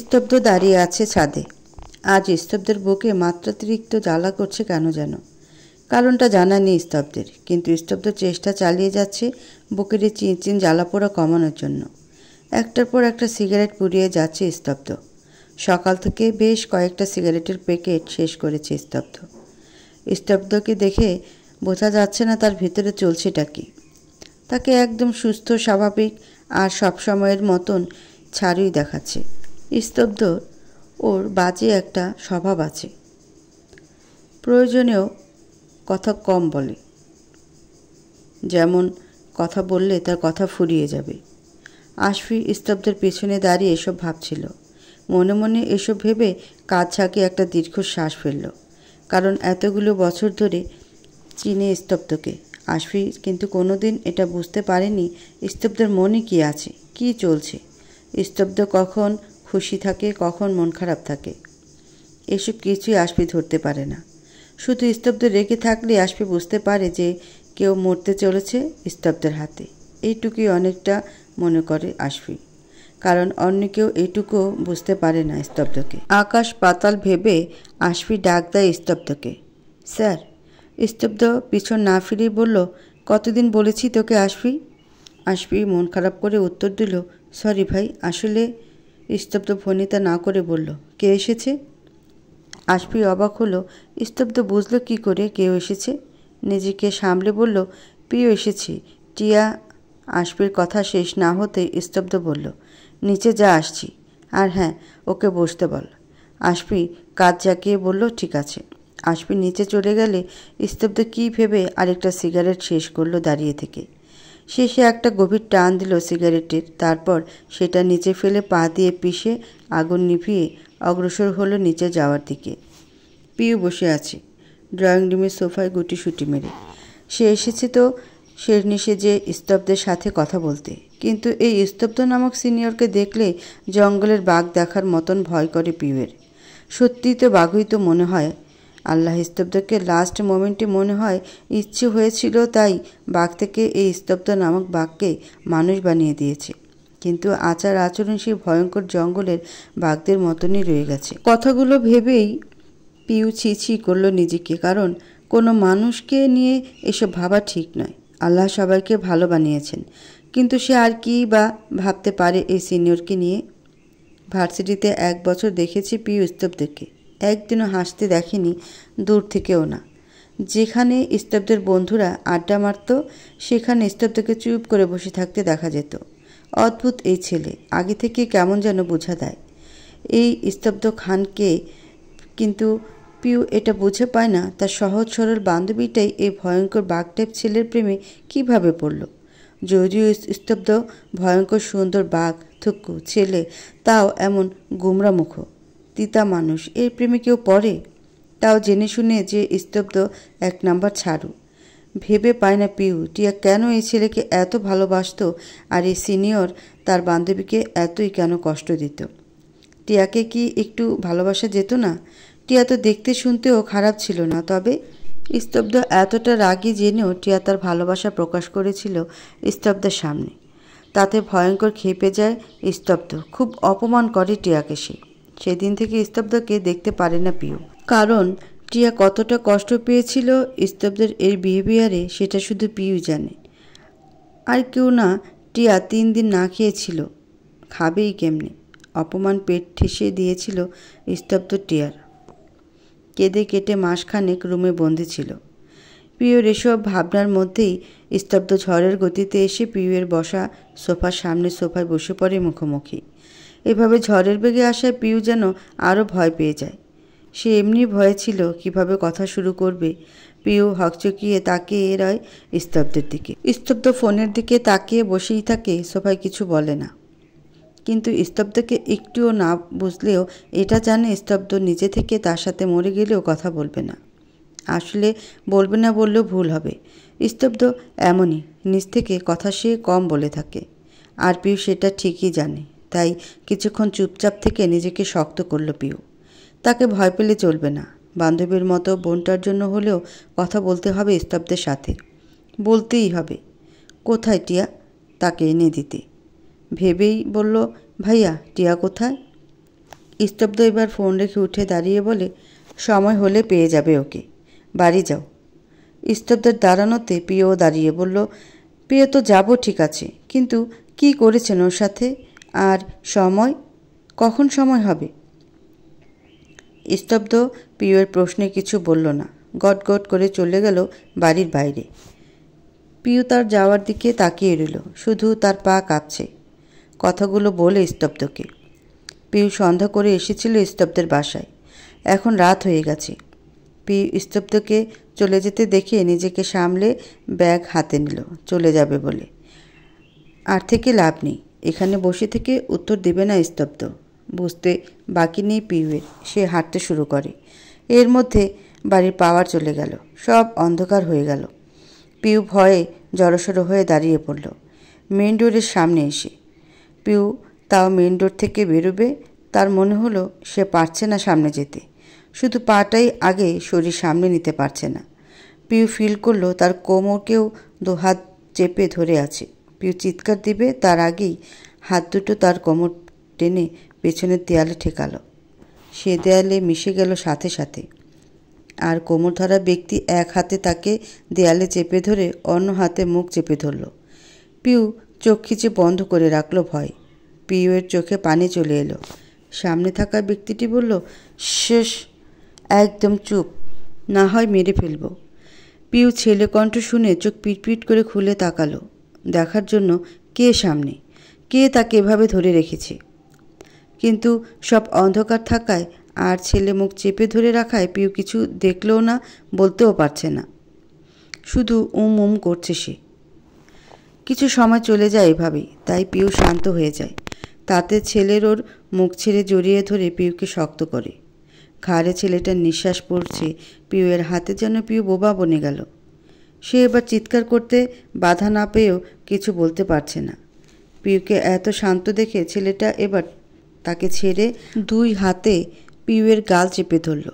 স্তব্ধ দাঁড়িয়ে আছে ছাদে আজ স্তব্ধের বুকে মাত্রাতিরিক্ত জ্বালা করছে কেন যেন কারণটা জানা নেই স্তব্ধের কিন্তু স্তব্ধ চেষ্টা চালিয়ে যাচ্ছে বুকের চিনচিন পোড়া কমানোর জন্য একটার পর একটা সিগারেট পুড়িয়ে যাচ্ছে স্তব্ধ সকাল থেকে বেশ কয়েকটা সিগারেটের প্যাকেট শেষ করেছে স্তব্ধ স্তব্ধকে দেখে বোঝা যাচ্ছে না তার ভিতরে চলছেটা কি তাকে একদম সুস্থ স্বাভাবিক আর সবসময়ের মতন ছাড়ুই দেখাচ্ছে স্তব্ধ ওর বাজে একটা স্বভাব আছে প্রয়োজনেও কথা কম বলে যেমন কথা বললে তার কথা ফুরিয়ে যাবে আশফি স্তব্ধের পেছনে দাঁড়িয়ে এসব ভাবছিল মনে মনে এসব ভেবে কাজ ছাকে একটা দীর্ঘ শ্বাস ফেলল কারণ এতগুলো বছর ধরে চিনে স্তব্ধকে আশফি কিন্তু কোনোদিন এটা বুঝতে পারেনি স্তব্ধের মনে কি আছে কি চলছে স্তব্ধ কখন খুশি থাকে কখন মন খারাপ থাকে এসব কিছুই আসবে ধরতে পারে না শুধু স্তব্ধ রেগে থাকলে আসবে বুঝতে পারে যে কেউ মরতে চলেছে স্তব্ধের হাতে এইটুকুই অনেকটা মনে করে আসবি কারণ অন্য কেউ এটুকু বুঝতে পারে না স্তব্ধকে আকাশ পাতাল ভেবে আসবি ডাক দেয় স্তব্ধকে স্যার স্তব্ধ পিছন না ফিরেই বলল কতদিন বলেছি তোকে আসবি আসবি মন খারাপ করে উত্তর দিল সরি ভাই আসলে স্তব্ধ ভনিতা না করে বলল কে এসেছে আশপি অবাক হলো স্তব্ধ বুঝলো কি করে কেউ এসেছে নিজেকে সামলে বলল প্রিয় এসেছি টিয়া আশপির কথা শেষ না হতে স্তব্ধ বলল নিচে যা আসছি আর হ্যাঁ ওকে বসতে বল আশপি কাজ জাগিয়ে বলল ঠিক আছে আশপি নিচে চলে গেলে স্তব্ধ কী ভেবে আরেকটা সিগারেট শেষ করলো দাঁড়িয়ে থেকে শেষে একটা গভীর টান দিল সিগারেটের তারপর সেটা নিচে ফেলে পা দিয়ে পিষে আগুন নিভিয়ে অগ্রসর হলো নিচে যাওয়ার দিকে পিউ বসে আছে ড্রয়িং রুমের সোফায় গুটি সুটি মেরে সে এসেছে তো সে নিশে যে স্তব্ধের সাথে কথা বলতে কিন্তু এই স্তব্ধ নামক সিনিয়রকে দেখলে জঙ্গলের বাঘ দেখার মতন ভয় করে পিউয়ের সত্যিই তো বাঘই তো মনে হয় আল্লাহ স্তব্ধকে লাস্ট মোমেন্টে মনে হয় ইচ্ছে হয়েছিল তাই বাঘ থেকে এই স্তব্ধ নামক বাঘকে মানুষ বানিয়ে দিয়েছে কিন্তু আচার আচরণ সেই ভয়ঙ্কর জঙ্গলের বাঘদের মতনই রয়ে গেছে কথাগুলো ভেবেই পিউ ছি করলো নিজেকে কারণ কোনো মানুষকে নিয়ে এসব ভাবা ঠিক নয় আল্লাহ সবাইকে ভালো বানিয়েছেন কিন্তু সে আর কি বা ভাবতে পারে এই সিনিয়রকে নিয়ে ভার্সিটিতে এক বছর দেখেছি পিউ স্তব্ধকে একদিনও হাসতে দেখেনি দূর থেকেও না যেখানে স্তব্ধের বন্ধুরা আড্ডা মারত সেখানে স্তব্ধকে চুপ করে বসে থাকতে দেখা যেত অদ্ভুত এই ছেলে আগে থেকে কেমন যেন বোঝা দেয় এই স্তব্ধ খানকে কিন্তু পিউ এটা বুঝে পায় না তার সহজ সরল বান্ধবীটাই এই ভয়ঙ্কর বাঘটাইপ ছেলের প্রেমে কিভাবে পড়ল যদিও স্তব্ধ ভয়ঙ্কর সুন্দর বাঘ থুক্কু ছেলে তাও এমন মুখো তিতা মানুষ এর প্রেমে কেউ পড়ে তাও জেনে শুনে যে স্তব্ধ এক নাম্বার ছাড়ু ভেবে পায় না পিউ টিয়া কেন এই ছেলেকে এত ভালোবাসত আর এই সিনিয়র তার বান্ধবীকে এতই কেন কষ্ট দিত টিয়াকে কি একটু ভালোবাসা যেত না টিয়া তো দেখতে শুনতেও খারাপ ছিল না তবে স্তব্ধ এতটা রাগি জেনেও টিয়া তার ভালোবাসা প্রকাশ করেছিল স্তব্ধের সামনে তাতে ভয়ঙ্কর খেপে যায় স্তব্ধ খুব অপমান করে টিয়াকে সে সেদিন থেকে স্তব্ধকে দেখতে পারে না পিউ কারণ টিয়া কতটা কষ্ট পেয়েছিল স্তব্ধের এর বিহেভিয়ারে সেটা শুধু পিউ জানে আর কেউ না টিয়া তিন দিন না খেয়েছিল খাবেই কেমনে অপমান পেট ঠেসে দিয়েছিল স্তব্ধ টিয়ার কেঁদে কেটে মাসখানেক রুমে বন্দি ছিল পিউর এসব ভাবনার মধ্যেই স্তব্ধ ঝড়ের গতিতে এসে পিউয়ের বসা সোফার সামনে সোফায় বসে পড়ে মুখোমুখি এভাবে ঝড়ের বেগে আসায় পিউ যেন আরও ভয় পেয়ে যায় সে এমনি ভয়ে ছিল কিভাবে কথা শুরু করবে পিউ হকচকিয়ে তাকিয়ে রয় স্তব্ধের দিকে স্তব্ধ ফোনের দিকে তাকিয়ে বসেই থাকে সোফায় কিছু বলে না কিন্তু স্তব্ধকে একটুও না বুঝলেও এটা জানে স্তব্ধ নিজে থেকে তার সাথে মরে গেলেও কথা বলবে না আসলে বলবে না বললেও ভুল হবে স্তব্ধ এমনই নিজ থেকে কথা সে কম বলে থাকে আর পিউ সেটা ঠিকই জানে তাই কিছুক্ষণ চুপচাপ থেকে নিজেকে শক্ত করল পিউ তাকে ভয় পেলে চলবে না বান্ধবীর মতো বোনটার জন্য হলেও কথা বলতে হবে স্তব্ধের সাথে বলতেই হবে কোথায় টিয়া তাকে এনে দিতে ভেবেই বলল ভাইয়া টিয়া কোথায় স্তব্ধ এবার ফোন রেখে উঠে দাঁড়িয়ে বলে সময় হলে পেয়ে যাবে ওকে বাড়ি যাও স্তব্ধের দাঁড়ানোতে পিও দাঁড়িয়ে বলল প্রিয় তো যাব ঠিক আছে কিন্তু কি করেছেন ওর সাথে আর সময় কখন সময় হবে স্তব্ধ প্রিয়র প্রশ্নে কিছু বলল না গট গট করে চলে গেল বাড়ির বাইরে পিউ তার যাওয়ার দিকে তাকিয়ে রইল শুধু তার পা কাঁপছে কথাগুলো বলে স্তব্ধকে পিউ সন্ধ্যা করে এসেছিল স্তব্ধের বাসায় এখন রাত হয়ে গেছে পিউ স্তব্ধকে চলে যেতে দেখে নিজেকে সামলে ব্যাগ হাতে নিল চলে যাবে বলে আর থেকে লাভ নেই এখানে বসে থেকে উত্তর দেবে না স্তব্ধ বুঝতে বাকি নেই পিউয়ের সে হাঁটতে শুরু করে এর মধ্যে বাড়ির পাওয়ার চলে গেল সব অন্ধকার হয়ে গেল পিউ ভয়ে জড়সড় হয়ে দাঁড়িয়ে পড়ল মেন ডোরের সামনে এসে পিউ তাও মেন ডোর থেকে বেরোবে তার মনে হলো সে পারছে না সামনে যেতে শুধু পাটাই আগে শরীর সামনে নিতে পারছে না পিউ ফিল করলো তার কোমরকেও দুহাত চেপে ধরে আছে প্রিয় চিৎকার দিবে তার আগেই হাত দুটো তার কোমর টেনে পেছনের দেয়ালে ঠেকালো সে দেয়ালে মিশে গেল সাথে সাথে আর কোমর ধরা ব্যক্তি এক হাতে তাকে দেয়ালে চেপে ধরে অন্য হাতে মুখ চেপে ধরল পিউ চোখ খিচে বন্ধ করে রাখলো ভয় পিউয়ের চোখে পানি চলে এলো সামনে থাকা ব্যক্তিটি বলল শেষ একদম চুপ না হয় মেরে ফেলব পিউ ছেলে কণ্ঠ শুনে চোখ পিটপিট করে খুলে তাকালো দেখার জন্য কে সামনে কে তাকে এভাবে ধরে রেখেছে কিন্তু সব অন্ধকার থাকায় আর ছেলে মুখ চেপে ধরে রাখায় পিউ কিছু দেখলেও না বলতেও পারছে না শুধু উম উম করছে সে কিছু সময় চলে যায় এভাবেই তাই পিউ শান্ত হয়ে যায় তাতে ছেলের ওর মুখ ছেড়ে জড়িয়ে ধরে পিউকে শক্ত করে ঘাড়ে ছেলেটার নিঃশ্বাস পড়ছে পিউয়ের হাতে যেন পিউ বোবা বনে গেল সে এবার চিৎকার করতে বাধা না পেয়েও কিছু বলতে পারছে না পিউকে এত শান্ত দেখে ছেলেটা এবার তাকে ছেড়ে দুই হাতে পিউয়ের গাল চেপে ধরল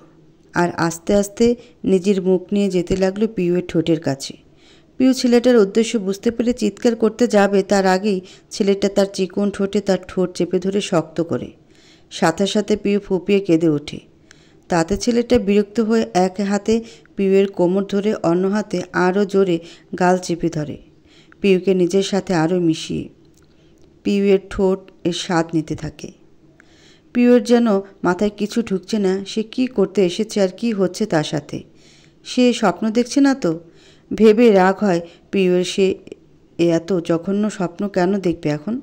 আর আস্তে আস্তে নিজের মুখ নিয়ে যেতে লাগলো পিউয়ের ঠোঁটের কাছে পিউ ছেলেটার উদ্দেশ্য বুঝতে পেরে চিৎকার করতে যাবে তার আগেই ছেলেটা তার চিকন ঠোঁটে তার ঠোঁট চেপে ধরে শক্ত করে সাথে সাথে পিউ ফুপিয়ে কেঁদে ওঠে তাতে ছেলেটা বিরক্ত হয়ে এক হাতে পিউয়ের কোমর ধরে অন্য হাতে আরও জোরে গাল চেপে ধরে পিউকে নিজের সাথে আরও মিশিয়ে পিউয়ের ঠোঁট এর স্বাদ নিতে থাকে পিউয়ের যেন মাথায় কিছু ঢুকছে না সে কি করতে এসেছে আর কি হচ্ছে তার সাথে সে স্বপ্ন দেখছে না তো ভেবে রাগ হয় পিউয়ের সে এত জঘন্য স্বপ্ন কেন দেখবে এখন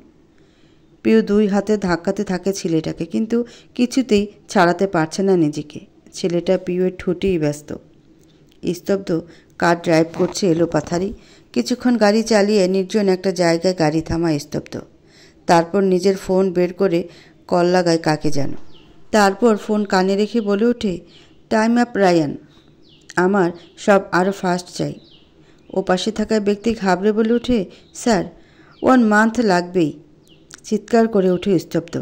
পিউ দুই হাতে ধাক্কাতে থাকে ছেলেটাকে কিন্তু কিছুতেই ছাড়াতে পারছে না নিজেকে ছেলেটা পিউয়ের ঠোঁটেই ব্যস্ত স্তব্ধ কার ড্রাইভ করছে এলো পাথারি কিছুক্ষণ গাড়ি চালিয়ে নির্জন একটা জায়গায় গাড়ি থামা স্তব্ধ তারপর নিজের ফোন বের করে কল লাগায় কাকে যেন তারপর ফোন কানে রেখে বলে ওঠে টাইম আপ রায়ান আমার সব আরও ফাস্ট চাই ও পাশে থাকা ব্যক্তি ঘাবড়ে বলে ওঠে স্যার ওয়ান মান্থ লাগবেই চিৎকার করে ওঠে স্তব্ধ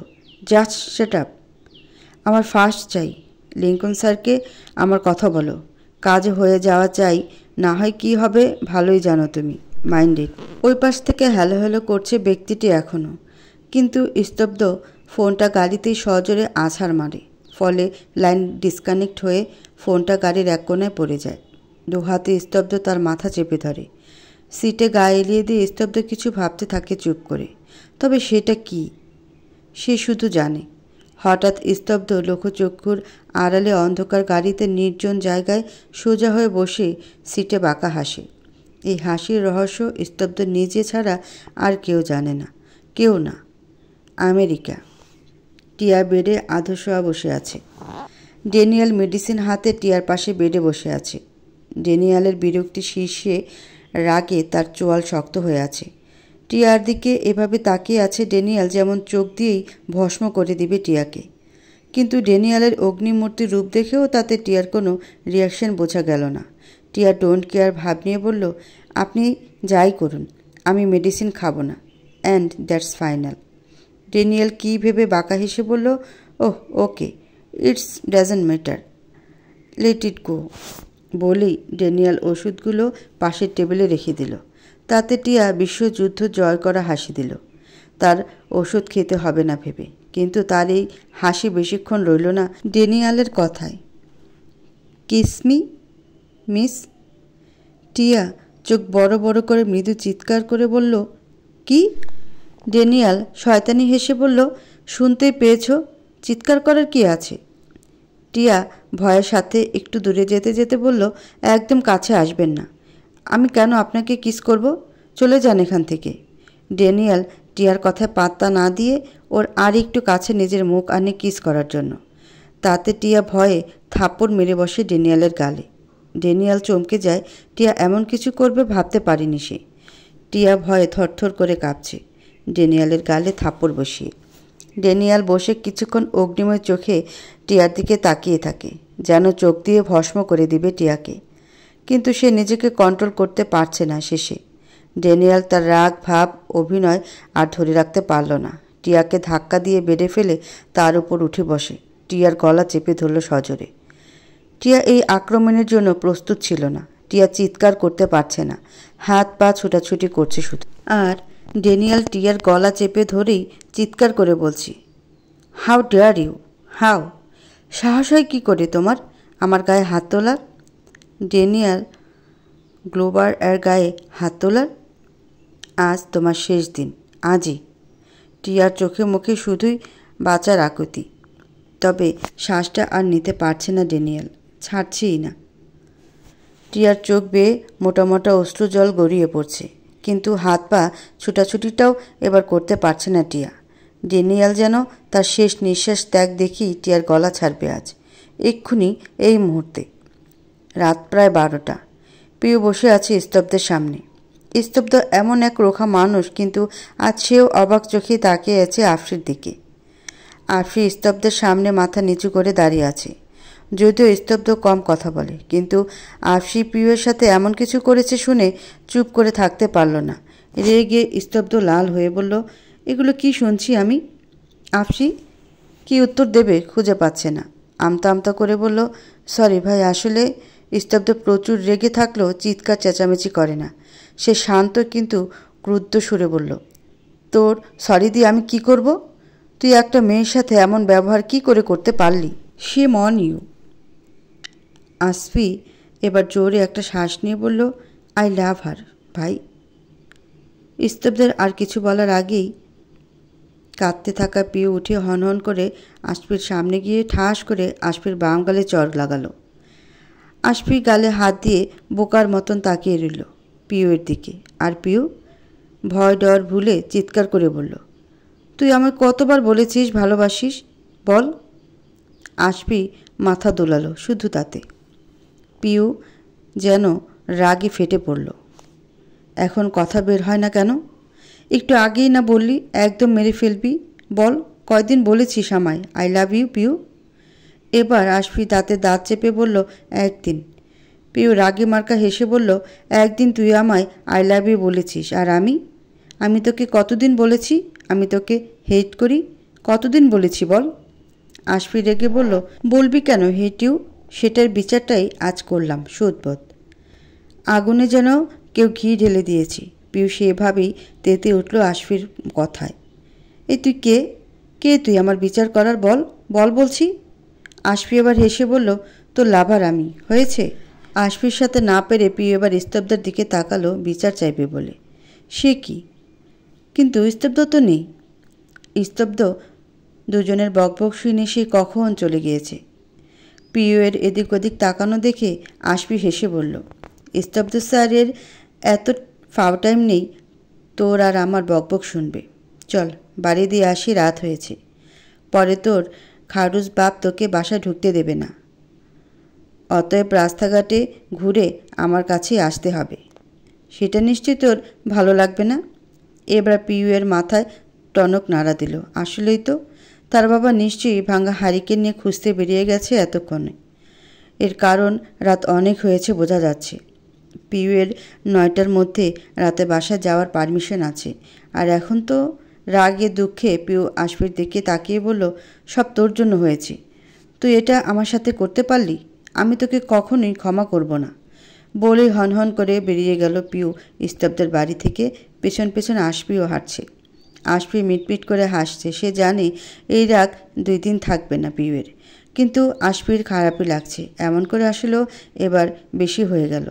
জাস্ট সেট আপ আমার ফার্স্ট চাই লিঙ্কন স্যারকে আমার কথা বলো কাজ হয়ে যাওয়া চাই না হয় কি হবে ভালোই জানো তুমি মাইন্ডেড ওই পাশ থেকে হ্যালো হ্যালো করছে ব্যক্তিটি এখনও কিন্তু স্তব্ধ ফোনটা গাড়িতেই সজোরে আছাড় মারে ফলে লাইন ডিসকানেক্ট হয়ে ফোনটা গাড়ির এক কোনায় পড়ে যায় দু হাতে স্তব্ধ তার মাথা চেপে ধরে সিটে গায়ে এলিয়ে দিয়ে স্তব্ধ কিছু ভাবতে থাকে চুপ করে তবে সেটা কি সে শুধু জানে হঠাৎ স্তব্ধ লোকচক্ষুর আড়ালে অন্ধকার গাড়িতে নির্জন জায়গায় সোজা হয়ে বসে সিটে বাঁকা হাসে এই হাসির রহস্য স্তব্ধ নিজে ছাড়া আর কেউ জানে না কেউ না আমেরিকা টিয়া বেডে আধশোয়া বসে আছে ডেনিয়াল মেডিসিন হাতে টিয়ার পাশে বেডে বসে আছে ডেনিয়ালের বিরক্তি শীর্ষে রাগে তার চোয়াল শক্ত হয়ে আছে টিয়ার দিকে এভাবে তাকিয়ে আছে ডেনিয়াল যেমন চোখ দিয়েই ভস্ম করে দিবে টিয়াকে কিন্তু ডেনিয়ালের অগ্নিমূর্তির রূপ দেখেও তাতে টিয়ার কোনো রিয়াকশন বোঝা গেল না টিয়া ডোন্ট কেয়ার ভাব নিয়ে বলল আপনি যাই করুন আমি মেডিসিন খাবো না অ্যান্ড দ্যাটস ফাইনাল ডেনিয়াল কী ভেবে বাঁকা হেসে বলল oh okay it's doesn't matter let it go বলেই ডেনিয়াল ওষুধগুলো পাশের টেবিলে রেখে দিল তাতে টিয়া বিশ্বযুদ্ধ জয় করা হাসি দিল তার ওষুধ খেতে হবে না ভেবে কিন্তু তার এই হাসি বেশিক্ষণ রইল না ডেনিয়ালের কথায় কিসমি মিস টিয়া চোখ বড় বড় করে মৃদু চিৎকার করে বলল কি ডেনিয়াল শয়তানি হেসে বলল শুনতে পেয়েছ চিৎকার করার কি আছে টিয়া ভয়ের সাথে একটু দূরে যেতে যেতে বলল একদম কাছে আসবেন না আমি কেন আপনাকে কিস করব চলে যান এখান থেকে ড্যানিয়াল টিয়ার কথায় পাত্তা না দিয়ে ওর আর একটু কাছে নিজের মুখ আনে কিস করার জন্য তাতে টিয়া ভয়ে থাপ্পড় মেরে বসে ডেনিয়ালের গালে ডেনিয়াল চমকে যায় টিয়া এমন কিছু করবে ভাবতে পারিনি সে টিয়া ভয়ে থরথর করে কাঁপছে ডেনিয়ালের গালে থাপ্পড় বসিয়ে ডেনিয়াল বসে কিছুক্ষণ অগ্নিময় চোখে টিয়ার দিকে তাকিয়ে থাকে যেন চোখ দিয়ে ভস্ম করে দিবে টিয়াকে কিন্তু সে নিজেকে কন্ট্রোল করতে পারছে না শেষে ড্যানিয়াল তার রাগ ভাব অভিনয় আর ধরে রাখতে পারল না টিয়াকে ধাক্কা দিয়ে বেড়ে ফেলে তার উপর উঠে বসে টিয়ার গলা চেপে ধরল সজোরে টিয়া এই আক্রমণের জন্য প্রস্তুত ছিল না টিয়া চিৎকার করতে পারছে না হাত পা ছুটাছুটি করছে শুধু আর ড্যানিয়াল টিয়ার গলা চেপে ধরেই চিৎকার করে বলছি হাউ ডেয়ার ইউ হাউ সাহস হয় কী করে তোমার আমার গায়ে হাত তোলার ডেনিয়াল গ্লোবার এর গায়ে হাত তোলার আজ তোমার শেষ দিন আজই টিয়ার চোখে মুখে শুধুই বাঁচার আকুতি তবে শ্বাসটা আর নিতে পারছে না ডেনিয়াল ছাড়ছেই না টিয়ার চোখ বেয়ে মোটা মোটা অশ্রু জল গড়িয়ে পড়ছে কিন্তু হাত পা ছুটাছুটিটাও এবার করতে পারছে না টিয়া ডেনিয়াল যেন তার শেষ নিঃশ্বাস ত্যাগ দেখি টিয়ার গলা ছাড়বে আজ এক্ষুনি এই মুহূর্তে রাত প্রায় বারোটা প্রিয় বসে আছে স্তব্ধের সামনে স্তব্ধ এমন এক রোখা মানুষ কিন্তু আজ সেও অবাক চোখে তাকিয়ে আছে আফসির দিকে আফরি স্তব্ধের সামনে মাথা নিচু করে দাঁড়িয়ে আছে যদিও স্তব্ধ কম কথা বলে কিন্তু আফসি প্রিয়ের সাথে এমন কিছু করেছে শুনে চুপ করে থাকতে পারল না রেগে গিয়ে স্তব্ধ লাল হয়ে বলল এগুলো কি শুনছি আমি আফসি কি উত্তর দেবে খুঁজে পাচ্ছে না আমতা আমতা করে বলল সরি ভাই আসলে স্তব্ধ প্রচুর রেগে থাকলেও চিৎকার চেঁচামেচি করে না সে শান্ত কিন্তু ক্রুদ্ধ সুরে বলল তোর সরি দি আমি কি করব তুই একটা মেয়ের সাথে এমন ব্যবহার কি করে করতে পারলি সে মন ইউ আসফি এবার জোরে একটা শ্বাস নিয়ে বলল আই লাভ হার ভাই স্তব্ধের আর কিছু বলার আগেই কাঁদতে থাকা পিয়ে উঠে হন করে আসফির সামনে গিয়ে ঠাস করে আসফির বাম গালে চর লাগালো আশফি গালে হাত দিয়ে বোকার মতন তাকিয়ে রইল পিউয়ের দিকে আর পিউ ভয় ডর ভুলে চিৎকার করে বলল তুই আমায় কতবার বলেছিস ভালোবাসিস বল আশপি মাথা দোলালো শুধু তাতে পিউ যেন রাগে ফেটে পড়ল এখন কথা বের হয় না কেন একটু আগেই না বললি একদম মেরে ফেলবি বল কয়দিন বলেছিস আমায় আই লাভ ইউ পিউ এবার আশফি দাঁতে দাঁত চেপে বলল একদিন প্রিয় রাগে মার্কা হেসে বলল একদিন তুই আমায় আই লাভ ইউ বলেছিস আর আমি আমি তোকে কতদিন বলেছি আমি তোকে হেট করি কতদিন বলেছি বল আশফি রেগে বলল বলবি কেন হেট ইউ সেটার বিচারটাই আজ করলাম সুদবোধ আগুনে যেন কেউ ঘি ঢেলে দিয়েছি পিয়ুষ এভাবেই তেতে উঠল আশফির কথায় এ তুই কে কে তুই আমার বিচার করার বল বল বলছি আশপি এবার হেসে বলল তো লাভার আমি হয়েছে আশপির সাথে না পেরে পিউ এবার স্তব্ধের দিকে তাকালো বিচার চাইবে বলে সে কি কিন্তু স্তব্ধ তো নেই স্তব্ধ দুজনের বকবক শুনে সে কখন চলে গিয়েছে পিওয়ের এদিক ওদিক তাকানো দেখে আশপি হেসে বলল স্তব্ধ স্যারের এত ফাও টাইম নেই তোর আর আমার বকবক শুনবে চল বাড়ি দিয়ে আসি রাত হয়েছে পরে তোর খারুজ বাপ তোকে বাসা ঢুকতে দেবে না অতএব রাস্তাঘাটে ঘুরে আমার কাছেই আসতে হবে সেটা নিশ্চয়ই তোর ভালো লাগবে না এবার পিউয়ের মাথায় টনক নাড়া দিল আসলেই তো তার বাবা নিশ্চয়ই ভাঙ্গা হারিকে নিয়ে খুঁজতে বেরিয়ে গেছে এতক্ষণে এর কারণ রাত অনেক হয়েছে বোঝা যাচ্ছে পিউয়ের নয়টার মধ্যে রাতে বাসা যাওয়ার পারমিশন আছে আর এখন তো রাগে দুঃখে পিউ আশফির দিকে তাকিয়ে বলল সব তোর জন্য হয়েছে তুই এটা আমার সাথে করতে পারলি আমি তোকে কখনোই ক্ষমা করব না বলে হনহন করে বেরিয়ে গেল পিউ ইস্তব্দের বাড়ি থেকে পেছন পেছন আশপিও হাঁটছে আশপি মিটমিট করে হাসছে সে জানে এই রাগ দুই দিন থাকবে না পিউয়ের কিন্তু আশপির খারাপই লাগছে এমন করে আসলেও এবার বেশি হয়ে গেল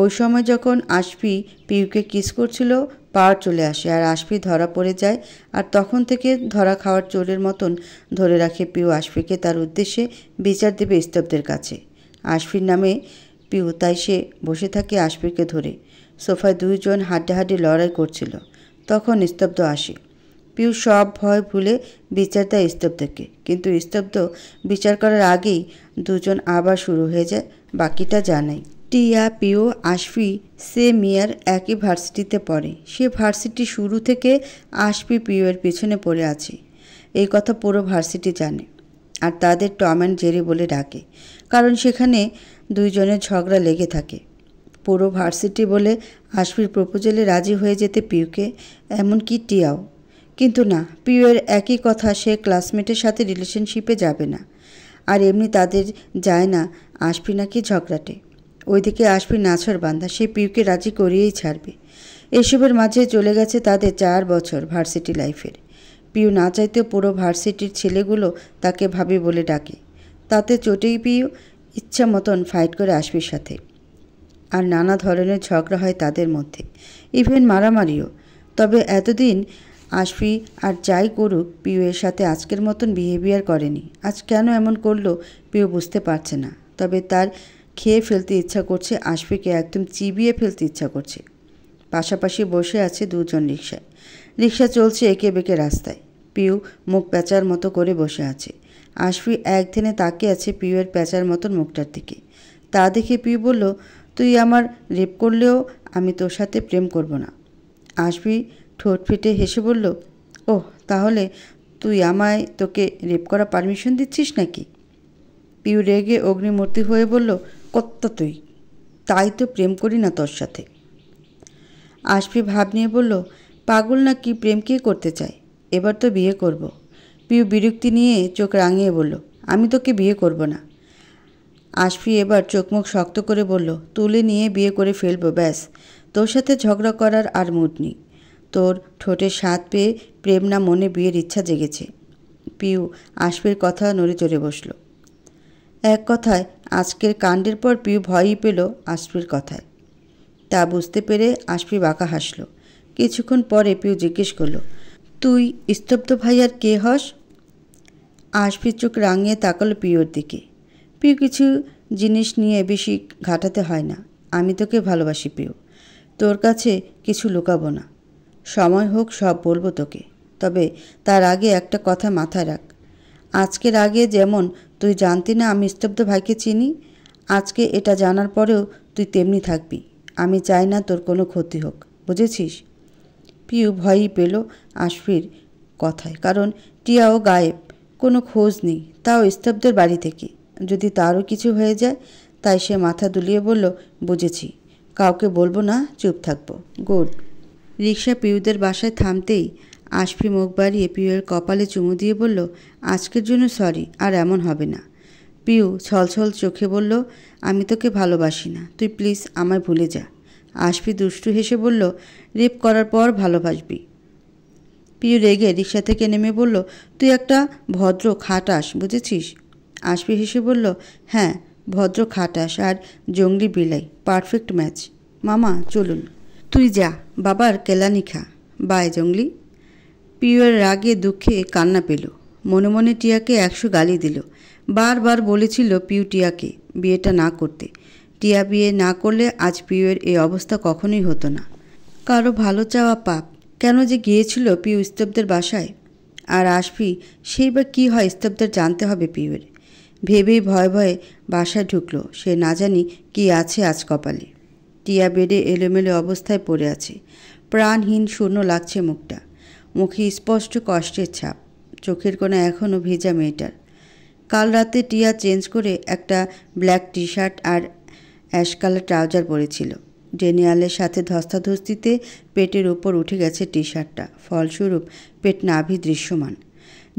ওই সময় যখন আশপি পিউকে কিস করছিল পাওয়ার চলে আসে আর আশফি ধরা পড়ে যায় আর তখন থেকে ধরা খাওয়ার চোরের মতন ধরে রাখে পিউ আশফিকে তার উদ্দেশ্যে বিচার দেবে স্তব্ধের কাছে আশফির নামে পিউ তাই সে বসে থাকে আশফিকে ধরে সোফায় দুইজন হাড্ডি লড়াই করছিল তখন স্তব্ধ আসে পিউ সব ভয় ভুলে বিচার দেয় স্তব্ধকে কিন্তু স্তব্ধ বিচার করার আগেই দুজন আবার শুরু হয়ে যায় বাকিটা জানাই টিয়া পিও আশফি সে মেয়ার একই ভার্সিটিতে পড়ে সে ভার্সিটি শুরু থেকে আশফি পিওয়ের পেছনে পড়ে আছে এই কথা পুরো ভার্সিটি জানে আর তাদের টম অ্যান্ড জেরি বলে ডাকে কারণ সেখানে দুইজনের ঝগড়া লেগে থাকে পুরো ভার্সিটি বলে আশফির প্রপোজালে রাজি হয়ে যেতে পিউকে এমনকি টিয়াও কিন্তু না পিওয়ের একই কথা সে ক্লাসমেটের সাথে রিলেশনশিপে যাবে না আর এমনি তাদের যায় না আশফি নাকি ঝগড়াটে ওইদিকে আসবি নাছর বান্ধা সে পিউকে রাজি করিয়েই ছাড়বে এসবের মাঝে চলে গেছে তাদের চার বছর ভার্সিটি লাইফের পিউ না চাইতেও পুরো ভার্সিটির ছেলেগুলো তাকে ভাবি বলে ডাকে তাতে চটেই পিউ ইচ্ছা মতন ফাইট করে আসবির সাথে আর নানা ধরনের ঝগড়া হয় তাদের মধ্যে ইভেন মারামারিও তবে এতদিন আশফি আর যাই করুক পিউয়ের সাথে আজকের মতন বিহেভিয়ার করেনি আজ কেন এমন করলো পিউ বুঝতে পারছে না তবে তার খেয়ে ফেলতে ইচ্ছা করছে আশফিকে একদম চিবিয়ে ফেলতে ইচ্ছা করছে পাশাপাশি বসে আছে দুজন রিক্সায় রিক্সা চলছে একে বেঁকে রাস্তায় পিউ মুখ প্যাঁচার মতো করে বসে আছে আশফি একদিনে তাকিয়ে আছে পিউয়ের প্যাঁচার মতন মুখটার দিকে তা দেখে পিউ বলল তুই আমার রেপ করলেও আমি তোর সাথে প্রেম করব না আশফি ঠোঁট ফেটে হেসে বলল ও তাহলে তুই আমায় তোকে রেপ করা পারমিশন দিচ্ছিস নাকি পিউ রেগে অগ্নিমূর্তি হয়ে বলল কত্তা তুই তাই তো প্রেম করি না তোর সাথে আশফি ভাব নিয়ে বলল পাগল না কি প্রেম কে করতে চায় এবার তো বিয়ে করব। পিউ বিরক্তি নিয়ে চোখ রাঙিয়ে বলল আমি তোকে বিয়ে করব না আশফি এবার চোখমুখ শক্ত করে বলল তুলে নিয়ে বিয়ে করে ফেলবো ব্যাস তোর সাথে ঝগড়া করার আর মুড নেই তোর ঠোঁটে স্বাদ পেয়ে প্রেম না মনে বিয়ের ইচ্ছা জেগেছে পিউ আশফির কথা নড়ে চড়ে বসল এক কথায় আজকের কাণ্ডের পর পিউ ভয়ই পেল আশপির কথায় তা বুঝতে পেরে আশফি বাঁকা হাসল কিছুক্ষণ পরে পিউ জিজ্ঞেস করলো তুই স্তব্ধ ভাই আর কে হস আশপির চোখ রাঙিয়ে তাকালো পিওর দিকে পিউ কিছু জিনিস নিয়ে বেশি ঘাটাতে হয় না আমি তোকে ভালোবাসি পিউ তোর কাছে কিছু লুকাবো না সময় হোক সব বলবো তোকে তবে তার আগে একটা কথা মাথায় রাখ আজকের আগে যেমন তুই জানতি না আমি স্তব্ধ ভাইকে চিনি আজকে এটা জানার পরেও তুই তেমনি থাকবি আমি চাই না তোর কোনো ক্ষতি হোক বুঝেছিস পিউ ভয়ই পেল আশফির কথায় কারণ টিয়াও গায়েব কোনো খোঁজ নেই তাও স্তব্ধের বাড়ি থেকে যদি তারও কিছু হয়ে যায় তাই সে মাথা দুলিয়ে বলল বুঝেছি কাউকে বলবো না চুপ থাকবো গুড রিক্সা পিউদের বাসায় থামতেই আশফি মুখ বাড়িয়ে পিউয়ের কপালে চুমু দিয়ে বলল আজকের জন্য সরি আর এমন হবে না পিউ ছলছল চোখে বলল আমি তোকে ভালোবাসি না তুই প্লিজ আমায় ভুলে যা আশফি দুষ্টু হেসে বলল রেপ করার পর ভালোবাসবি পিউ রেগে রিক্সা থেকে নেমে বলল তুই একটা ভদ্র খাটাস বুঝেছিস আশফি হেসে বলল হ্যাঁ ভদ্র খাটাস আর জঙ্গলি বিলাই পারফেক্ট ম্যাচ মামা চলুন তুই যা বাবার কেলানি খা বাই জঙ্গলি পিওর রাগে দুঃখে কান্না পেল মনে মনে টিয়াকে একশো গালি দিল বারবার বলেছিল পিউ টিয়াকে বিয়েটা না করতে টিয়া বিয়ে না করলে আজ পিউয়ের এই অবস্থা কখনোই হতো না কারো ভালো চাওয়া পাপ কেন যে গিয়েছিল পিউ স্তব্ধের বাসায় আর আসবি সেই বা কী হয় স্তব্ধের জানতে হবে পিউয়ের ভেবেই ভয়ে ভয়ে বাসায় ঢুকলো সে না জানি কি আছে আজ কপালে টিয়া বেডে এলোমেলো অবস্থায় পড়ে আছে প্রাণহীন শূন্য লাগছে মুখটা মুখে স্পষ্ট কষ্টের ছাপ চোখের কোনো এখনও ভেজা মেয়েটার কাল রাতে টিয়া চেঞ্জ করে একটা ব্ল্যাক টি শার্ট আর অ্যাশ কালার ট্রাউজার পরেছিল ডেনিয়ালের সাথে ধস্তাধস্তিতে পেটের ওপর উঠে গেছে টি শার্টটা ফলস্বরূপ পেট নাভি দৃশ্যমান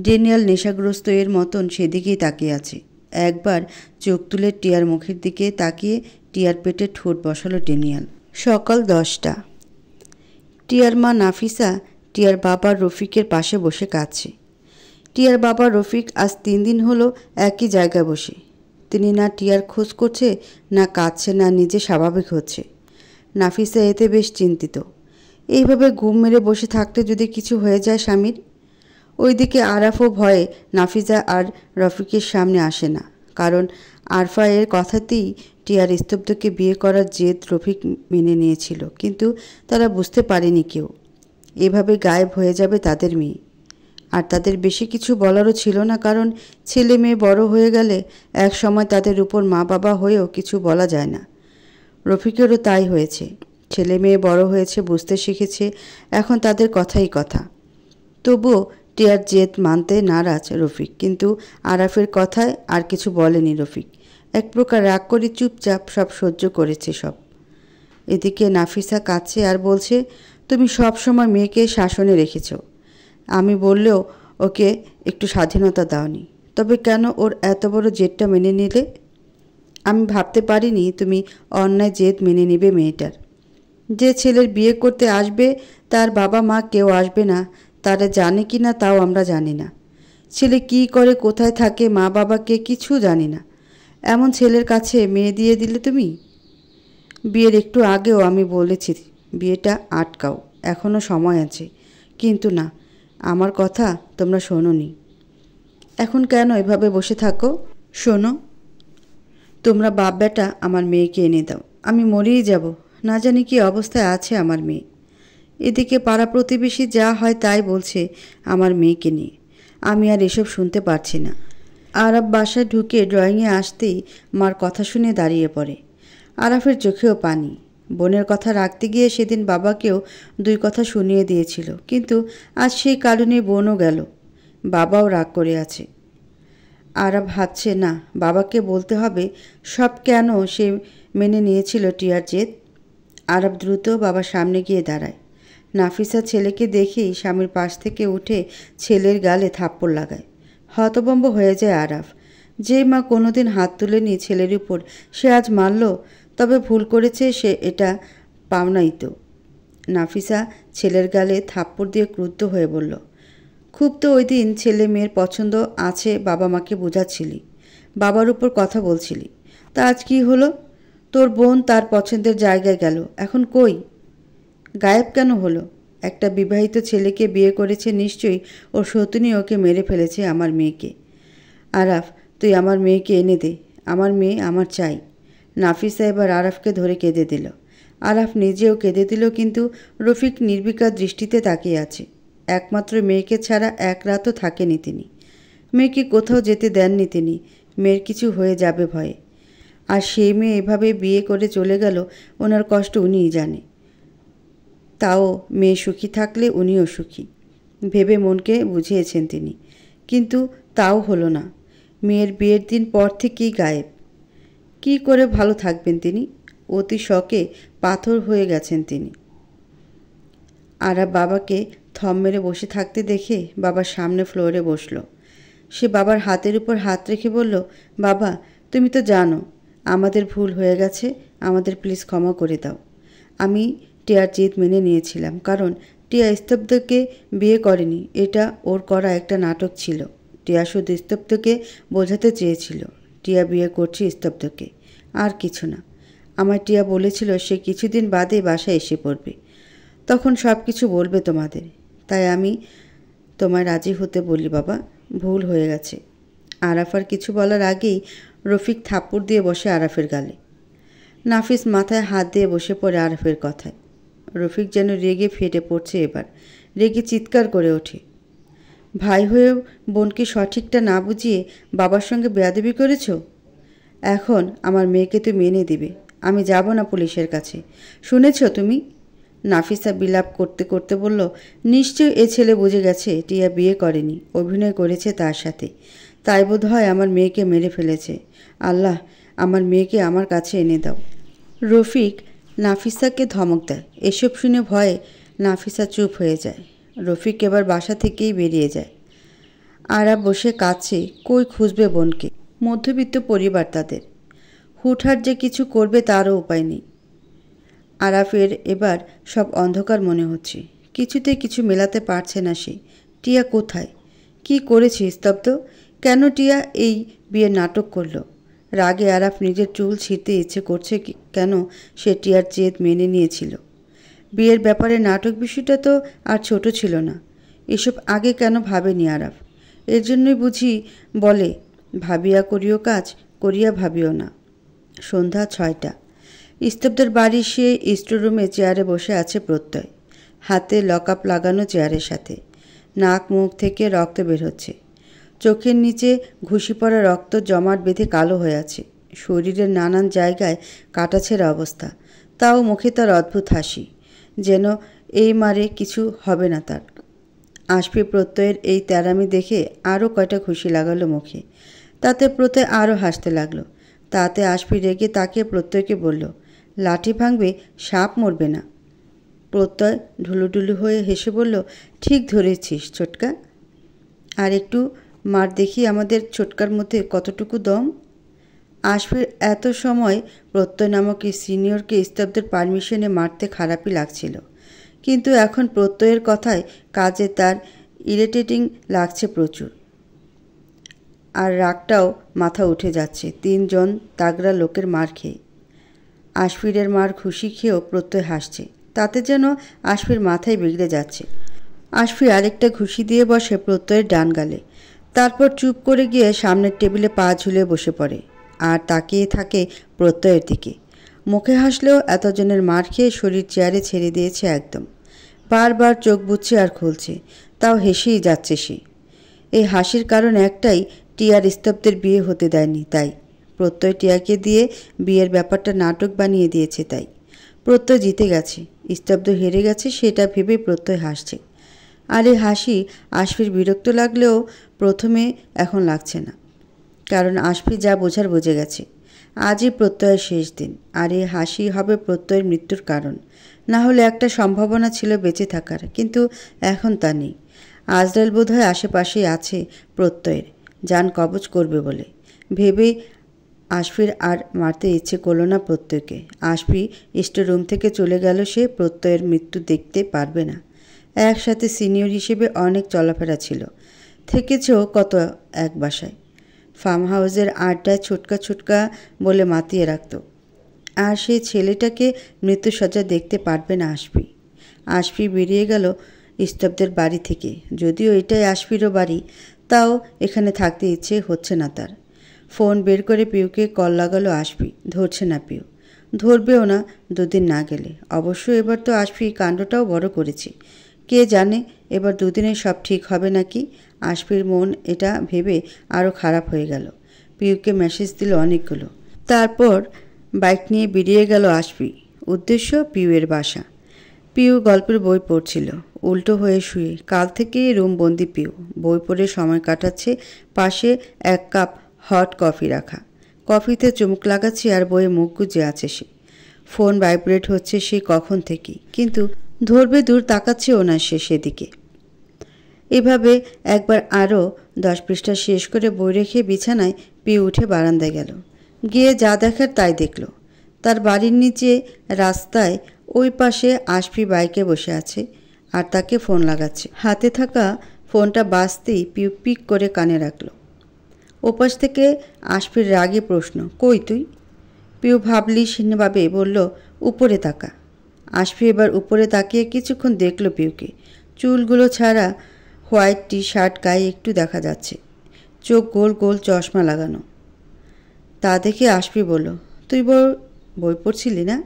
ডেনিয়াল নেশাগ্রস্ত এর মতন সেদিকেই তাকিয়ে আছে একবার চোখ তুলে টিয়ার মুখের দিকে তাকিয়ে টিয়ার পেটে ঠোঁট বসালো ডেনিয়াল সকাল দশটা টিয়ার মা নাফিসা টিয়ার বাবা রফিকের পাশে বসে কাঁদছে টিয়ার বাবা রফিক আজ তিন দিন হলো একই জায়গায় বসে তিনি না টিয়ার খোঁজ করছে না কাঁদছে না নিজে স্বাভাবিক হচ্ছে নাফিসা এতে বেশ চিন্তিত এইভাবে ঘুম মেরে বসে থাকতে যদি কিছু হয়ে যায় স্বামীর ওইদিকে আরাফও ভয়ে নাফিজা আর রফিকের সামনে আসে না কারণ আরফা এর কথাতেই টিয়ার স্তব্ধকে বিয়ে করার জেদ রফিক মেনে নিয়েছিল কিন্তু তারা বুঝতে পারেনি কেউ এভাবে গায়েব হয়ে যাবে তাদের মেয়ে আর তাদের বেশি কিছু বলারও ছিল না কারণ ছেলে মেয়ে বড় হয়ে গেলে এক সময় তাদের উপর মা বাবা হয়েও কিছু বলা যায় না রফিকেরও তাই হয়েছে ছেলে মেয়ে বড় হয়েছে বুঝতে শিখেছে এখন তাদের কথাই কথা তবুও টিয়ার জেদ মানতে নারাজ রফিক কিন্তু আরাফের কথায় আর কিছু বলেনি রফিক এক প্রকার রাগ করে চুপচাপ সব সহ্য করেছে সব এদিকে নাফিসা কাছে আর বলছে তুমি সব সময় মেয়েকে শাসনে রেখেছ আমি বললেও ওকে একটু স্বাধীনতা দাওনি তবে কেন ওর এত বড় জেদটা মেনে নিলে আমি ভাবতে পারিনি তুমি অন্যায় জেদ মেনে নেবে মেয়েটার যে ছেলের বিয়ে করতে আসবে তার বাবা মা কেউ আসবে না তারা জানে কি না তাও আমরা জানি না ছেলে কি করে কোথায় থাকে মা বাবাকে কিছু জানি না এমন ছেলের কাছে মেয়ে দিয়ে দিলে তুমি বিয়ের একটু আগেও আমি বলেছি বিয়েটা আটকাও এখনও সময় আছে কিন্তু না আমার কথা তোমরা শোনোনি এখন কেন এভাবে বসে থাকো শোনো তোমরা বাপ বেটা আমার মেয়েকে এনে দাও আমি মরেই যাব না জানি কি অবস্থায় আছে আমার মেয়ে এদিকে পাড়া প্রতিবেশী যা হয় তাই বলছে আমার মেয়েকে নিয়ে আমি আর এসব শুনতে পারছি না আরব বাসায় ঢুকে ড্রয়িংয়ে আসতেই মার কথা শুনে দাঁড়িয়ে পড়ে আরাফের চোখেও পানি বোনের কথা রাখতে গিয়ে সেদিন বাবাকেও দুই কথা শুনিয়ে দিয়েছিল কিন্তু আজ সেই কারণে বোনও গেল বাবাও রাগ করে আছে আরা ভাবছে না বাবাকে বলতে হবে সব কেন সে মেনে নিয়েছিল টিয়ার জেদ আরব দ্রুত বাবা সামনে গিয়ে দাঁড়ায় নাফিসা ছেলেকে দেখেই স্বামীর পাশ থেকে উঠে ছেলের গালে থাপ্পড় লাগায় হতবম্ব হয়ে যায় আরাফ যে মা কোনোদিন হাত তুলেনি ছেলের উপর সে আজ মারল তবে ভুল করেছে সে এটা পাওনাই তো নাফিসা ছেলের গালে থাপ্পড় দিয়ে ক্রুদ্ধ হয়ে বলল খুব তো ওই দিন ছেলে মেয়ের পছন্দ আছে বাবা মাকে বোঝাচ্ছিলি বাবার উপর কথা বলছিলি তা আজ কী হলো তোর বোন তার পছন্দের জায়গায় গেল এখন কই গায়েব কেন হলো একটা বিবাহিত ছেলেকে বিয়ে করেছে নিশ্চয়ই ও শতুনি ওকে মেরে ফেলেছে আমার মেয়েকে আরাফ তুই আমার মেয়েকে এনে দে আমার মেয়ে আমার চাই নাফিসা এবার আরাফকে ধরে কেঁদে দিল আরাফ নিজেও কেঁদে দিল কিন্তু রফিক নির্বিকার দৃষ্টিতে তাকিয়ে আছে একমাত্র মেয়েকে ছাড়া এক রাতও থাকেনি তিনি মেয়েকে কোথাও যেতে দেননি তিনি মেয়ের কিছু হয়ে যাবে ভয়ে আর সেই মেয়ে এভাবে বিয়ে করে চলে গেল ওনার কষ্ট উনিই জানে তাও মেয়ে সুখী থাকলে উনিও সুখী ভেবে মনকে বুঝিয়েছেন তিনি কিন্তু তাও হলো না মেয়ের বিয়ের দিন পর থেকেই গায়েব কি করে ভালো থাকবেন তিনি অতি শখে পাথর হয়ে গেছেন তিনি আরা বাবাকে থম মেরে বসে থাকতে দেখে বাবা সামনে ফ্লোরে বসল সে বাবার হাতের উপর হাত রেখে বলল বাবা তুমি তো জানো আমাদের ভুল হয়ে গেছে আমাদের প্লিজ ক্ষমা করে দাও আমি টিয়ার জিত মেনে নিয়েছিলাম কারণ টিয়া স্তব্ধকে বিয়ে করেনি এটা ওর করা একটা নাটক ছিল টিয়া শুধু স্তব্ধকে বোঝাতে চেয়েছিল টিয়া বিয়ে করছে স্তব্ধকে আর কিছু না আমার টিয়া বলেছিল সে কিছুদিন বাদে বাসায় এসে পড়বে তখন সব কিছু বলবে তোমাদের তাই আমি তোমায় রাজি হতে বলি বাবা ভুল হয়ে গেছে আরাফার কিছু বলার আগেই রফিক থাপ্পুর দিয়ে বসে আরাফের গালে নাফিস মাথায় হাত দিয়ে বসে পড়ে আরাফের কথায় রফিক যেন রেগে ফেটে পড়ছে এবার রেগে চিৎকার করে ওঠে ভাই হয়েও বোনকে সঠিকটা না বুঝিয়ে বাবার সঙ্গে বেয়াদবি করেছ এখন আমার মেয়েকে তুই মেনে দিবে আমি যাব না পুলিশের কাছে শুনেছ তুমি নাফিসা বিলাপ করতে করতে বলল নিশ্চয় এ ছেলে বুঝে গেছে টিয়া বিয়ে করেনি অভিনয় করেছে তার সাথে তাই বোধ হয় আমার মেয়েকে মেরে ফেলেছে আল্লাহ আমার মেয়েকে আমার কাছে এনে দাও রফিক নাফিসাকে ধমক দেয় এসব শুনে ভয়ে নাফিসা চুপ হয়ে যায় রফিক এবার বাসা থেকেই বেরিয়ে যায় আরা বসে কাছে কই খুঁজবে বোনকে মধ্যবিত্ত পরিবার তাদের হুঠার যে কিছু করবে তারও উপায় নেই আরাফের এবার সব অন্ধকার মনে হচ্ছে কিছুতে কিছু মেলাতে পারছে না সে টিয়া কোথায় কি করেছে স্তব্ধ কেন টিয়া এই বিয়ে নাটক করলো রাগে আরাফ নিজের চুল ছিঁড়তে ইচ্ছে করছে কেন সে টিয়ার চেত মেনে নিয়েছিল বিয়ের ব্যাপারে নাটক বিষয়টা তো আর ছোট ছিল না এসব আগে কেন ভাবেনি আরাব এর জন্যই বুঝি বলে ভাবিয়া করিও কাজ করিয়া ভাবিও না সন্ধ্যা ছয়টা স্তব্ধের বাড়ি সে স্টোরুমে চেয়ারে বসে আছে প্রত্যয় হাতে লকআপ লাগানো চেয়ারের সাথে নাক মুখ থেকে রক্ত বের হচ্ছে চোখের নিচে ঘুষি পড়া রক্ত জমাট বেঁধে কালো হয়ে আছে শরীরের নানান জায়গায় কাটাছেড়া অবস্থা তাও মুখে তার অদ্ভুত হাসি যেন এই মারে কিছু হবে না তার আশফি প্রত্যয়ের এই তেরামি দেখে আরও কয়টা খুশি লাগালো মুখে তাতে প্রত্যয় আরও হাসতে লাগলো তাতে আশফি রেগে তাকে প্রত্যয়কে বলল লাঠি ভাঙবে সাপ মরবে না প্রত্যয় ঢুলুডুলু হয়ে হেসে বলল ঠিক ধরেছিস ছোটকা আর একটু মার দেখি আমাদের ছোটকার মধ্যে কতটুকু দম আশফির এত সময় প্রত্যয় নামক এই সিনিয়রকে ইস্তব্ধের পারমিশনে মারতে খারাপই লাগছিল কিন্তু এখন প্রত্যয়ের কথায় কাজে তার ইরিটেটিং লাগছে প্রচুর আর রাগটাও মাথা উঠে যাচ্ছে তিনজন তাগড়া লোকের মার খেয়ে আশফিরের মার খুশি খেয়েও প্রত্যয় হাসছে তাতে যেন আশফির মাথায় বিগড়ে যাচ্ছে আশফির আরেকটা ঘুষি দিয়ে বসে প্রত্যয়ের ডান গালে তারপর চুপ করে গিয়ে সামনের টেবিলে পা ঝুলে বসে পড়ে আর তাকিয়ে থাকে প্রত্যয়ের দিকে মুখে হাসলেও এতজনের মার খেয়ে শরীর চেয়ারে ছেড়ে দিয়েছে একদম বারবার চোখ বুঝছে আর খুলছে তাও হেসেই যাচ্ছে সে এই হাসির কারণ একটাই টিয়ার স্তব্ধের বিয়ে হতে দেয়নি তাই প্রত্যয় টিয়াকে দিয়ে বিয়ের ব্যাপারটা নাটক বানিয়ে দিয়েছে তাই প্রত্যয় জিতে গেছে স্তব্ধ হেরে গেছে সেটা ভেবে প্রত্যয় হাসছে আর এই হাসি আশফির বিরক্ত লাগলেও প্রথমে এখন লাগছে না কারণ আশফি যা বোঝার বুঝে গেছে আজই প্রত্যয়ের শেষ দিন আর এই হাসি হবে প্রত্যয়ের মৃত্যুর কারণ না হলে একটা সম্ভাবনা ছিল বেঁচে থাকার কিন্তু এখন তা নেই আজরাল হয় আশেপাশেই আছে প্রত্যয়ের যান কবচ করবে বলে ভেবে আশফির আর মারতে ইচ্ছে করল না প্রত্যয়কে আশফি স্টোর রুম থেকে চলে গেল সে প্রত্যয়ের মৃত্যু দেখতে পারবে না একসাথে সিনিয়র হিসেবে অনেক চলাফেরা ছিল থেকেছেও কত এক বাসায় ফার্ম হাউসের আড্ডা ছুটকা ছুটকা বলে মাতিয়ে রাখত আর সেই ছেলেটাকে মৃত্যুসজ্জা দেখতে পারবে না আসবি আসবি বেরিয়ে গেল স্তব্ধের বাড়ি থেকে যদিও এটাই আসবিরও বাড়ি তাও এখানে থাকতে ইচ্ছে হচ্ছে না তার ফোন বের করে পিউকে কল লাগালো আসবি ধরছে না পিউ ধরবেও না দুদিন না গেলে অবশ্য এবার তো আসবি কাণ্ডটাও বড় করেছে কে জানে এবার দুদিনে সব ঠিক হবে নাকি আশফির মন এটা ভেবে আরও খারাপ হয়ে গেল পিউকে মেসেজ দিল অনেকগুলো তারপর বাইক নিয়ে বেরিয়ে গেল আশফি উদ্দেশ্য পিউয়ের বাসা পিউ গল্পের বই পড়ছিল উল্টো হয়ে শুয়ে কাল থেকে বন্দি পিউ বই পড়ে সময় কাটাচ্ছে পাশে এক কাপ হট কফি রাখা কফিতে চুমুক লাগাচ্ছে আর বইয়ে মুখ গুজে আছে সে ফোন ভাইব্রেট হচ্ছে সে কখন থেকে কিন্তু ধরবে দূর তাকাচ্ছেও না সে সেদিকে এভাবে একবার আরও দশ পৃষ্ঠা শেষ করে বই রেখে বিছানায় পেয়ে উঠে বারান্দায় গেল গিয়ে যা দেখার তাই দেখল তার বাড়ির নিচে রাস্তায় ওই পাশে আশফি বাইকে বসে আছে আর তাকে ফোন লাগাচ্ছে হাতে থাকা ফোনটা বাঁচতেই পিউ পিক করে কানে রাখল ওপাশ থেকে আশফির রাগে প্রশ্ন কই তুই পিউ ভাবলি সিনভাবে বলল উপরে তাকা আশফি এবার উপরে তাকিয়ে কিছুক্ষণ দেখল পিউকে চুলগুলো ছাড়া হোয়াইট টি শার্ট গায়ে একটু দেখা যাচ্ছে চোখ গোল গোল চশমা লাগানো তা দেখে আসবি বলল তুই বই পড়ছিলি না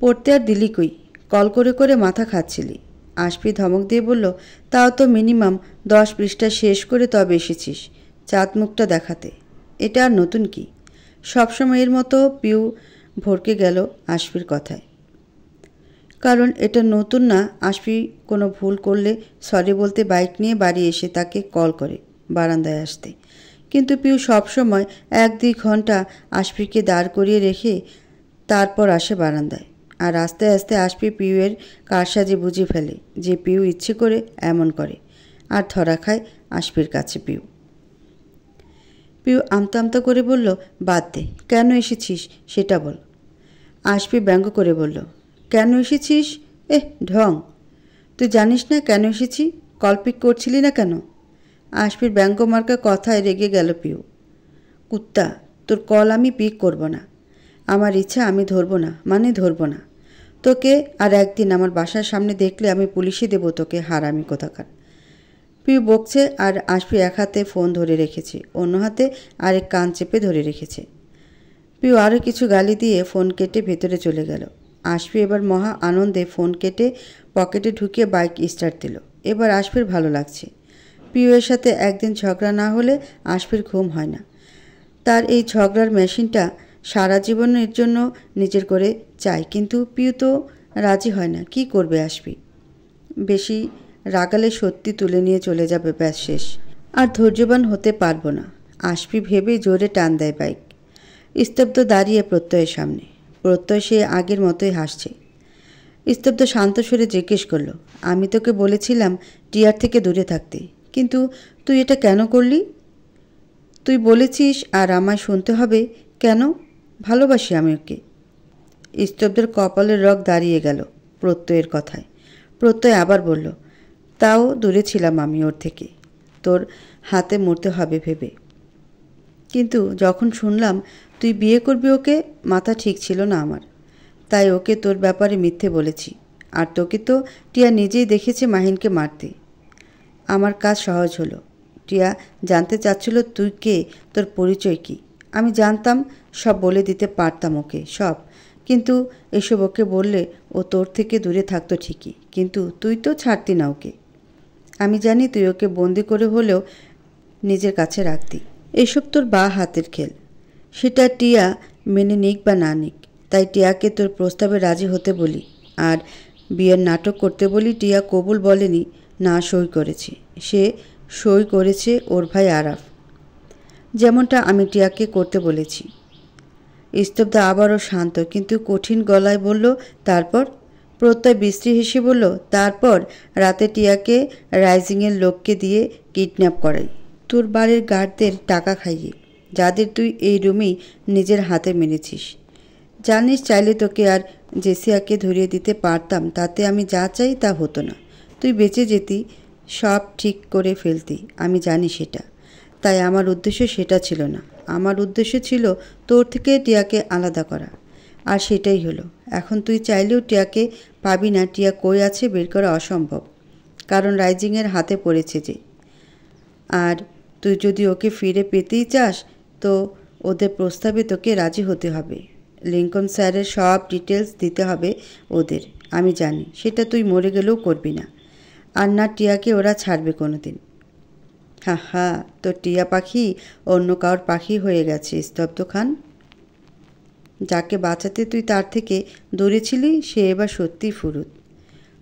পড়তে আর দিলি কই কল করে করে মাথা খাচ্ছিলি আসবি ধমক দিয়ে বলল তাও তো মিনিমাম দশ পৃষ্ঠা শেষ করে তবে এসেছিস চাঁদ মুখটা দেখাতে এটা আর নতুন কি সবসময়ের মতো পিউ ভরকে গেল আসবির কথায় কারণ এটা নতুন না আশফি কোনো ভুল করলে সরি বলতে বাইক নিয়ে বাড়ি এসে তাকে কল করে বারান্দায় আসতে কিন্তু পিউ সবসময় এক দুই ঘন্টা আশফিকে দাঁড় করিয়ে রেখে তারপর আসে বারান্দায় আর আস্তে আস্তে আশফি পিউয়ের কারসাজি বুঝে ফেলে যে পিউ ইচ্ছে করে এমন করে আর ধরা খায় আশফির কাছে পিউ পিউ আমতা আমতা করে বলল বাদ দে কেন এসেছিস সেটা বল আশফি ব্যঙ্গ করে বলল কেন এসেছিস এ ঢং তুই জানিস না কেন এসেছি কল্পিক করছিলি না কেন ব্যাঙ্ক ব্যঙ্গমার্কা কথায় রেগে গেল পিউ কুত্তা তোর কল আমি পিক করব না আমার ইচ্ছা আমি ধরব না মানে ধরব না তোকে আর একদিন আমার বাসার সামনে দেখলে আমি পুলিশে দেবো তোকে হারামি কোথাকার পিউ বকছে আর আসবি এক হাতে ফোন ধরে রেখেছে অন্য হাতে আরেক কান চেপে ধরে রেখেছে পিউ আরও কিছু গালি দিয়ে ফোন কেটে ভেতরে চলে গেল আশফি এবার মহা আনন্দে ফোন কেটে পকেটে ঢুকিয়ে বাইক স্টার্ট দিল এবার আশফির ভালো লাগছে প্রিয়ের সাথে একদিন ঝগড়া না হলে আশফির ঘুম হয় না তার এই ঝগড়ার মেশিনটা সারা জীবনের জন্য নিজের করে চায় কিন্তু পিউ তো রাজি হয় না কি করবে আসবি বেশি রাগালে সত্যি তুলে নিয়ে চলে যাবে ব্যাস শেষ আর ধৈর্যবান হতে পারবো না আসবি ভেবে জোরে টান দেয় বাইক স্তব্ধ দাঁড়িয়ে প্রত্যয়ের সামনে প্রত্যয় সে আগের মতোই হাসছে স্তব্ধ শান্ত সুরে জিজ্ঞেস করল আমি তোকে বলেছিলাম টিয়ার থেকে দূরে থাকতে কিন্তু তুই এটা কেন করলি তুই বলেছিস আর আমায় শুনতে হবে কেন ভালোবাসি আমি ওকে স্তব্ধের কপালের রক দাঁড়িয়ে গেল প্রত্যয়ের কথায় প্রত্যয় আবার বলল তাও দূরে ছিলাম আমি ওর থেকে তোর হাতে মরতে হবে ভেবে কিন্তু যখন শুনলাম তুই বিয়ে করবি ওকে মাথা ঠিক ছিল না আমার তাই ওকে তোর ব্যাপারে মিথ্যে বলেছি আর তোকে তো টিয়া নিজেই দেখেছে মাহিনকে মারতে আমার কাজ সহজ হলো টিয়া জানতে চাচ্ছিল তুই কে তোর পরিচয় কি আমি জানতাম সব বলে দিতে পারতাম ওকে সব কিন্তু এসব ওকে বললে ও তোর থেকে দূরে থাকতো ঠিকই কিন্তু তুই তো ছাড়তি না ওকে আমি জানি তুই ওকে বন্দি করে হলেও নিজের কাছে রাখতি এসব তোর বা হাতের খেল সেটা টিয়া মেনে নিক বা না নিক তাই টিয়াকে তোর প্রস্তাবে রাজি হতে বলি আর বিয়ের নাটক করতে বলি টিয়া কবুল বলেনি না সই করেছে সে সই করেছে ওর ভাই আরাফ যেমনটা আমি টিয়াকে করতে বলেছি স্তব্ধ আবারও শান্ত কিন্তু কঠিন গলায় বলল তারপর প্রত্যয় বিশ্রী হেসে বলল তারপর রাতে টিয়াকে রাইজিংয়ের লোককে দিয়ে কিডন্যাপ করাই তোর বাড়ির গার্ডদের টাকা খাইয়ে যাদের তুই এই রুমেই নিজের হাতে মেরেছিস জানিস চাইলে তোকে আর জেসিয়াকে ধরিয়ে দিতে পারতাম তাতে আমি যা চাই তা হতো না তুই বেঁচে যেতি সব ঠিক করে ফেলতি আমি জানি সেটা তাই আমার উদ্দেশ্য সেটা ছিল না আমার উদ্দেশ্য ছিল তোর থেকে টিয়াকে আলাদা করা আর সেটাই হলো এখন তুই চাইলেও টিয়াকে পাবি না টিয়া কই আছে বের করা অসম্ভব কারণ রাইজিংয়ের হাতে পড়েছে যে আর তুই যদি ওকে ফিরে পেতেই চাস তো ওদের প্রস্তাবে তোকে রাজি হতে হবে লিঙ্কন স্যারের সব ডিটেলস দিতে হবে ওদের আমি জানি সেটা তুই মরে গেলেও করবি না আর না টিয়াকে ওরা ছাড়বে কোনো দিন হ্যাঁ হা তো টিয়া পাখি অন্য কারোর পাখি হয়ে গেছে স্তব্ধ খান যাকে বাঁচাতে তুই তার থেকে দূরে ছিলি সে এবার সত্যিই ফুরুত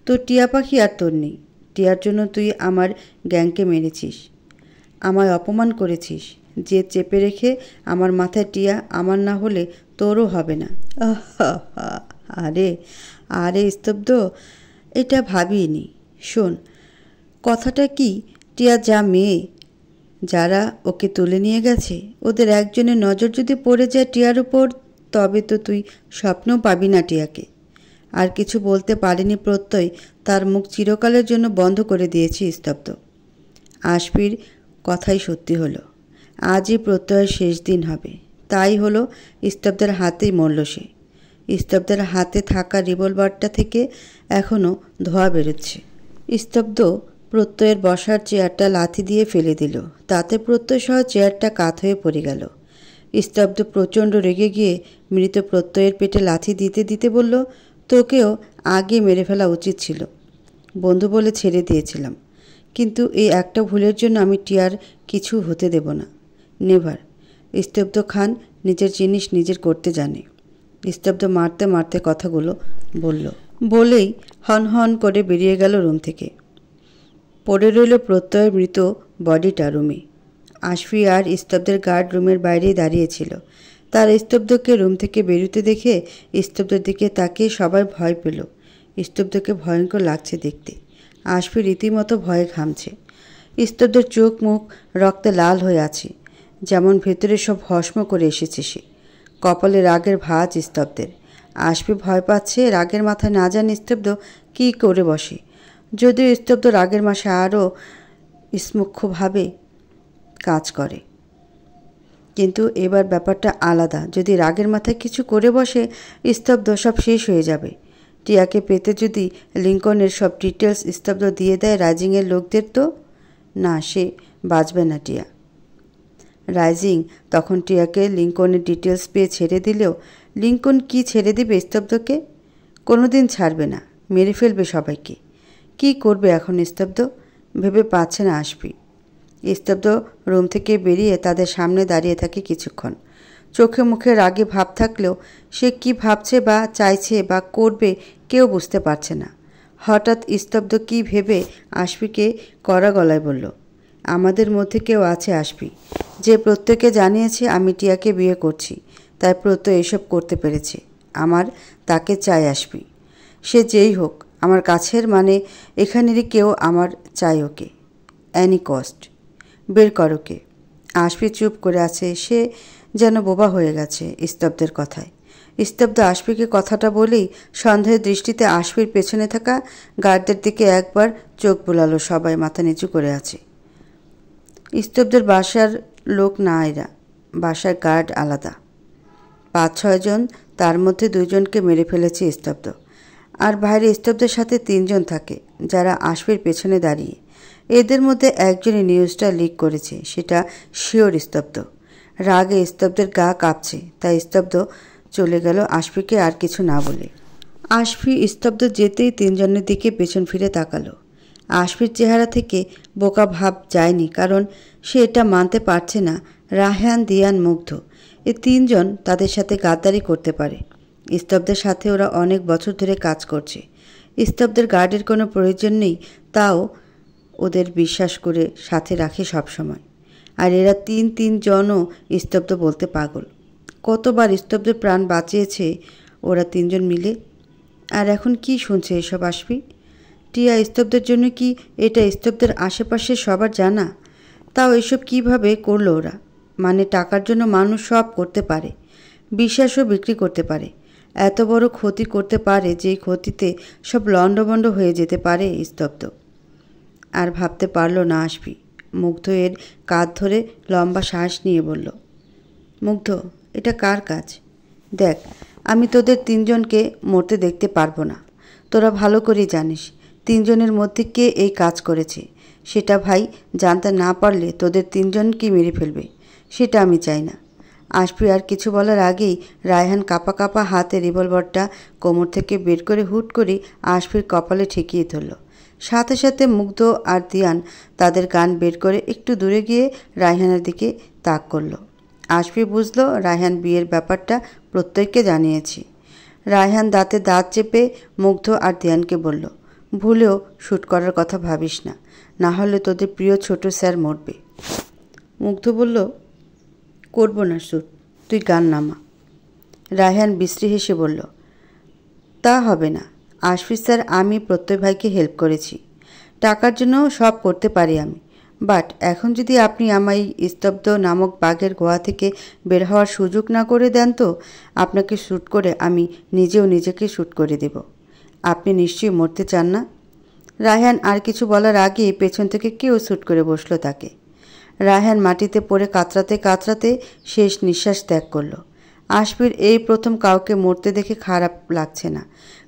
তো টিয়া পাখি আর তোর নেই টিয়ার জন্য তুই আমার গ্যাংকে মেরেছিস আমায় অপমান করেছিস যে চেপে রেখে আমার মাথায় টিয়া আমার না হলে তোরও হবে না আরে আরে স্তব্ধ এটা ভাবিনি শোন কথাটা কি টিয়া যা মেয়ে যারা ওকে তুলে নিয়ে গেছে ওদের একজনের নজর যদি পড়ে যায় টিয়ার উপর তবে তো তুই স্বপ্নও পাবি না টিয়াকে আর কিছু বলতে পারেনি প্রত্যয় তার মুখ চিরকালের জন্য বন্ধ করে দিয়েছি স্তব্ধ আশপির কথাই সত্যি হলো আজই প্রত্যয়ের শেষ দিন হবে তাই হলো ইস্তব্দের হাতেই মরল সে ইস্তব্দের হাতে থাকা রিভলভারটা থেকে এখনও ধোয়া বেরোচ্ছে স্তব্ধ প্রত্যয়ের বসার চেয়ারটা লাথি দিয়ে ফেলে দিল তাতে প্রত্যয়সহ চেয়ারটা কাত হয়ে পড়ে গেল স্তব্ধ প্রচণ্ড রেগে গিয়ে মৃত প্রত্যয়ের পেটে লাথি দিতে দিতে বলল তোকেও আগে মেরে ফেলা উচিত ছিল বন্ধু বলে ছেড়ে দিয়েছিলাম কিন্তু এই একটা ভুলের জন্য আমি টিয়ার কিছু হতে দেব না নেভার স্তব্ধ খান নিজের জিনিস নিজের করতে জানে স্তব্ধ মারতে মারতে কথাগুলো বলল বলেই হন হন করে বেরিয়ে গেল রুম থেকে পড়ে রইল প্রত্যয়ের মৃত বডিটা রুমে আশফি আর স্তব্ধের গার্ড রুমের বাইরেই দাঁড়িয়েছিল তার স্তব্ধকে রুম থেকে বেরুতে দেখে স্তব্ধের দিকে তাকে সবাই ভয় পেল স্তব্ধকে ভয়ঙ্কর লাগছে দেখতে আশফি রীতিমতো ভয়ে ঘামছে ইস্তদের চোখ মুখ রক্তে লাল হয়ে আছে যেমন ভেতরে সব ভস্ম করে এসেছে সে কপালে রাগের ভাজ স্তব্ধের আশপি ভয় পাচ্ছে রাগের মাথায় না যান স্তব্ধ কী করে বসে যদিও স্তব্ধ রাগের মাসে আরও স্মুখভাবে কাজ করে কিন্তু এবার ব্যাপারটা আলাদা যদি রাগের মাথায় কিছু করে বসে স্তব্ধ সব শেষ হয়ে যাবে টিয়াকে পেতে যদি লিঙ্কনের সব ডিটেলস স্তব্ধ দিয়ে দেয় রাইজিংয়ের লোকদের তো না সে বাঁচবে না টিয়া রাইজিং তখন টিয়াকে লিঙ্কনের ডিটেলস পেয়ে ছেড়ে দিলেও লিঙ্কন কি ছেড়ে দেবে স্তব্ধকে কোনোদিন ছাড়বে না মেরে ফেলবে সবাইকে কি করবে এখন স্তব্ধ ভেবে পাচ্ছে না আসবি স্তব্ধ রুম থেকে বেরিয়ে তাদের সামনে দাঁড়িয়ে থাকে কিছুক্ষণ চোখে মুখে রাগে ভাব থাকলেও সে কি ভাবছে বা চাইছে বা করবে কেউ বুঝতে পারছে না হঠাৎ স্তব্ধ কি ভেবে আসবিকে কড়া গলায় বলল আমাদের মধ্যে কেউ আছে আসবি যে প্রত্যেকে জানিয়েছে আমি টিয়াকে বিয়ে করছি তাই প্রত্যয় এসব করতে পেরেছে আমার তাকে চাই আসবি সে যেই হোক আমার কাছের মানে এখানেরই কেউ আমার চাই ওকে অ্যানি কস্ট বের করোকে আসবি চুপ করে আছে সে যেন বোবা হয়ে গেছে স্তব্ধের কথায় স্তব্ধ আশফিকে কথাটা বলেই সন্দেহের দৃষ্টিতে আশফির পেছনে থাকা গার্ডদের দিকে একবার চোখ বোলালো সবাই মাথা নিচু করে আছে স্তব্ধের বাসার লোক না এরা বাসার গার্ড আলাদা পাঁচ ছয়জন তার মধ্যে দুজনকে মেরে ফেলেছে স্তব্ধ আর বাইরে স্তব্ধের সাথে তিনজন থাকে যারা আশফির পেছনে দাঁড়িয়ে এদের মধ্যে একজনই নিউজটা লিক করেছে সেটা শিওর স্তব্ধ রাগে স্তব্ধের গা কাঁপছে তাই স্তব্ধ চলে গেল আশফিকে আর কিছু না বলে আশফি স্তব্ধ যেতেই তিনজনের দিকে পেছন ফিরে তাকালো আশফির চেহারা থেকে বোকা ভাব যায়নি কারণ সে এটা মানতে পারছে না রাহান দিয়ান মুগ্ধ এ তিনজন তাদের সাথে গাদ্দারি করতে পারে স্তব্ধের সাথে ওরা অনেক বছর ধরে কাজ করছে স্তব্ধের গার্ডের কোনো প্রয়োজন নেই তাও ওদের বিশ্বাস করে সাথে রাখে সবসময় আর এরা তিন তিনজনও স্তব্ধ বলতে পাগল কতবার স্তব্ধের প্রাণ বাঁচিয়েছে ওরা তিনজন মিলে আর এখন কি শুনছে এসব আসবি টিয়া স্তব্ধের জন্য কি এটা স্তব্ধের আশেপাশে সবার জানা তাও এসব কিভাবে করলো ওরা মানে টাকার জন্য মানুষ সব করতে পারে বিশ্বাসও বিক্রি করতে পারে এত বড় ক্ষতি করতে পারে যে ক্ষতিতে সব লণ্ডভণ্ড হয়ে যেতে পারে স্তব্ধ আর ভাবতে পারলো না আসবি মুগ্ধ এর কাঁধ ধরে লম্বা শ্বাস নিয়ে বলল মুগ্ধ এটা কার কাজ দেখ আমি তোদের তিনজনকে মরতে দেখতে পারবো না তোরা ভালো করেই জানিস তিনজনের মধ্যে কে এই কাজ করেছে সেটা ভাই জানতে না পারলে তোদের তিনজনকেই মেরে ফেলবে সেটা আমি চাই না আসপি আর কিছু বলার আগেই রায়হান কাপা কাপা হাতে রিভলভারটা কোমর থেকে বের করে হুট করে আসপির কপালে ঠেকিয়ে ধরল সাথে সাথে মুগ্ধ আর দিয়ান তাদের গান বের করে একটু দূরে গিয়ে রায়হানের দিকে তাক করলো আশফি বুঝলো রায়হান বিয়ের ব্যাপারটা প্রত্যেককে জানিয়েছি রায়হান দাঁতে দাঁত চেপে মুগ্ধ আর দিয়ানকে বলল ভুলেও শ্যুট করার কথা ভাবিস না না হলে তোদের প্রিয় ছোট স্যার মরবে মুগ্ধ বলল করব না শ্যুট তুই গান নামা রায়হান বিশ্রী হেসে বলল তা হবে না আশফি স্যার আমি প্রত্যয় ভাইকে হেল্প করেছি টাকার জন্য সব করতে পারি আমি বাট এখন যদি আপনি আমায় স্তব্ধ নামক বাঘের গোয়া থেকে বের হওয়ার সুযোগ না করে দেন তো আপনাকে শ্যুট করে আমি নিজেও নিজেকে শ্যুট করে দেব আপনি নিশ্চয়ই মরতে চান না রায়হান আর কিছু বলার আগে পেছন থেকে কেউ শ্যুট করে বসলো তাকে রায়হান মাটিতে পড়ে কাতরাতে কাতরাতে শেষ নিঃশ্বাস ত্যাগ করলো আশফির এই প্রথম কাউকে মরতে দেখে খারাপ লাগছে না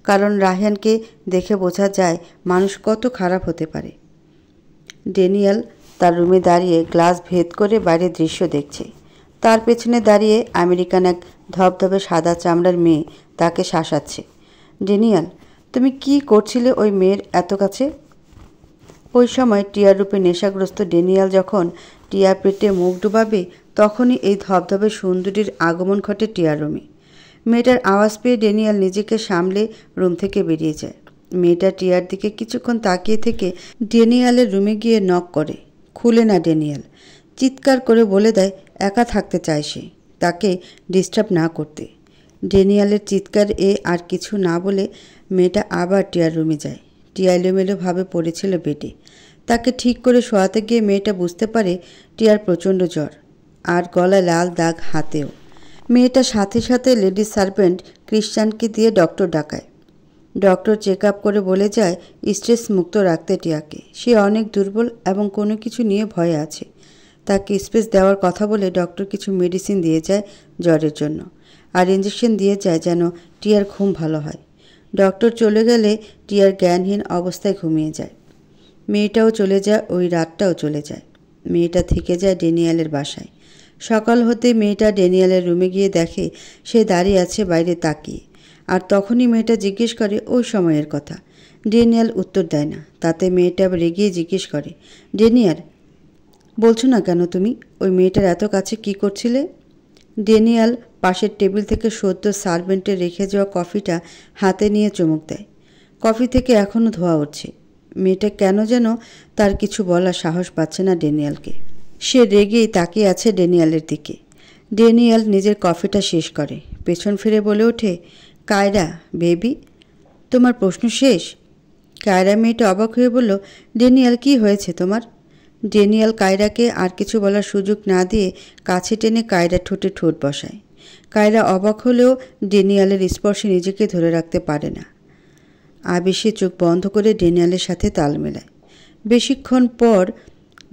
কারণ রাহিয়ানকে দেখে বোঝা যায় মানুষ কত খারাপ হতে পারে ডেনিয়াল তার রুমে দাঁড়িয়ে গ্লাস ভেদ করে বাইরের দৃশ্য দেখছে তার পেছনে দাঁড়িয়ে আমেরিকান এক ধবধবে সাদা চামড়ার মেয়ে তাকে শাসাচ্ছে ডেনিয়াল তুমি কি করছিলে ওই মেয়ের এত কাছে ওই সময় টিয়ার রূপে নেশাগ্রস্ত ডেনিয়াল যখন টিয়া পেটে মুখ ডুবাবে তখনই এই ধবধবে সুন্দরীর আগমন ঘটে টিয়ার রুমে মেয়েটার আওয়াজ পেয়ে ডেনিয়াল নিজেকে সামলে রুম থেকে বেরিয়ে যায় মেয়েটা টিয়ার দিকে কিছুক্ষণ তাকিয়ে থেকে ডেনিয়ালের রুমে গিয়ে নক করে খুলে না ড্যানিয়াল চিৎকার করে বলে দেয় একা থাকতে চায় সে তাকে ডিস্টার্ব না করতে ডেনিয়ালের চিৎকার এ আর কিছু না বলে মেয়েটা আবার টিয়ার রুমে যায় টিয়া এলোমেলোভাবে পড়েছিল বেডে তাকে ঠিক করে শোয়াতে গিয়ে মেয়েটা বুঝতে পারে টিয়ার প্রচণ্ড জ্বর আর গলায় লাল দাগ হাতেও মেয়েটা সাথে সাথে লেডি সার্ভেন্ট ক্রিশ্চানকে দিয়ে ডক্টর ডাকায় ডক্টর চেক আপ করে বলে যায় স্ট্রেস মুক্ত রাখতে টিয়াকে সে অনেক দুর্বল এবং কোনো কিছু নিয়ে ভয়ে আছে তাকে স্পেস দেওয়ার কথা বলে ডক্টর কিছু মেডিসিন দিয়ে যায় জ্বরের জন্য আর ইঞ্জেকশন দিয়ে যায় যেন টিয়ার ঘুম ভালো হয় ডক্টর চলে গেলে টিয়ার জ্ঞানহীন অবস্থায় ঘুমিয়ে যায় মেয়েটাও চলে যায় ওই রাতটাও চলে যায় মেয়েটা থেকে যায় ডেনিয়ালের বাসায় সকাল হতে মেয়েটা ড্যানিয়ালের রুমে গিয়ে দেখে সে দাঁড়িয়ে আছে বাইরে তাকিয়ে আর তখনই মেয়েটা জিজ্ঞেস করে ওই সময়ের কথা ড্যানিয়াল উত্তর দেয় না তাতে মেয়েটা রেগিয়ে জিজ্ঞেস করে ডেনিয়াল বলছো না কেন তুমি ওই মেয়েটার এত কাছে কি করছিলে ড্যানিয়াল পাশের টেবিল থেকে সদ্য সার্ভেন্টে রেখে যাওয়া কফিটা হাতে নিয়ে চমক দেয় কফি থেকে এখনও ধোয়া উঠছে মেয়েটা কেন যেন তার কিছু বলা সাহস পাচ্ছে না ড্যানিয়ালকে সে রেগেই তাকিয়ে আছে ডেনিয়ালের দিকে ডেনিয়াল নিজের কফিটা শেষ করে পেছন ফিরে বলে ওঠে কায়রা বেবি তোমার প্রশ্ন শেষ কায়রা মেয়েটা অবাক হয়ে বলল ডেনিয়াল কি হয়েছে তোমার ডেনিয়াল কায়রাকে আর কিছু বলার সুযোগ না দিয়ে কাছে টেনে কায়রা ঠোঁটে ঠোঁট বসায় কায়রা অবাক হলেও ডেনিয়ালের স্পর্শে নিজেকে ধরে রাখতে পারে না আবেশে চোখ বন্ধ করে ডেনিয়ালের সাথে তাল মেলায় বেশিক্ষণ পর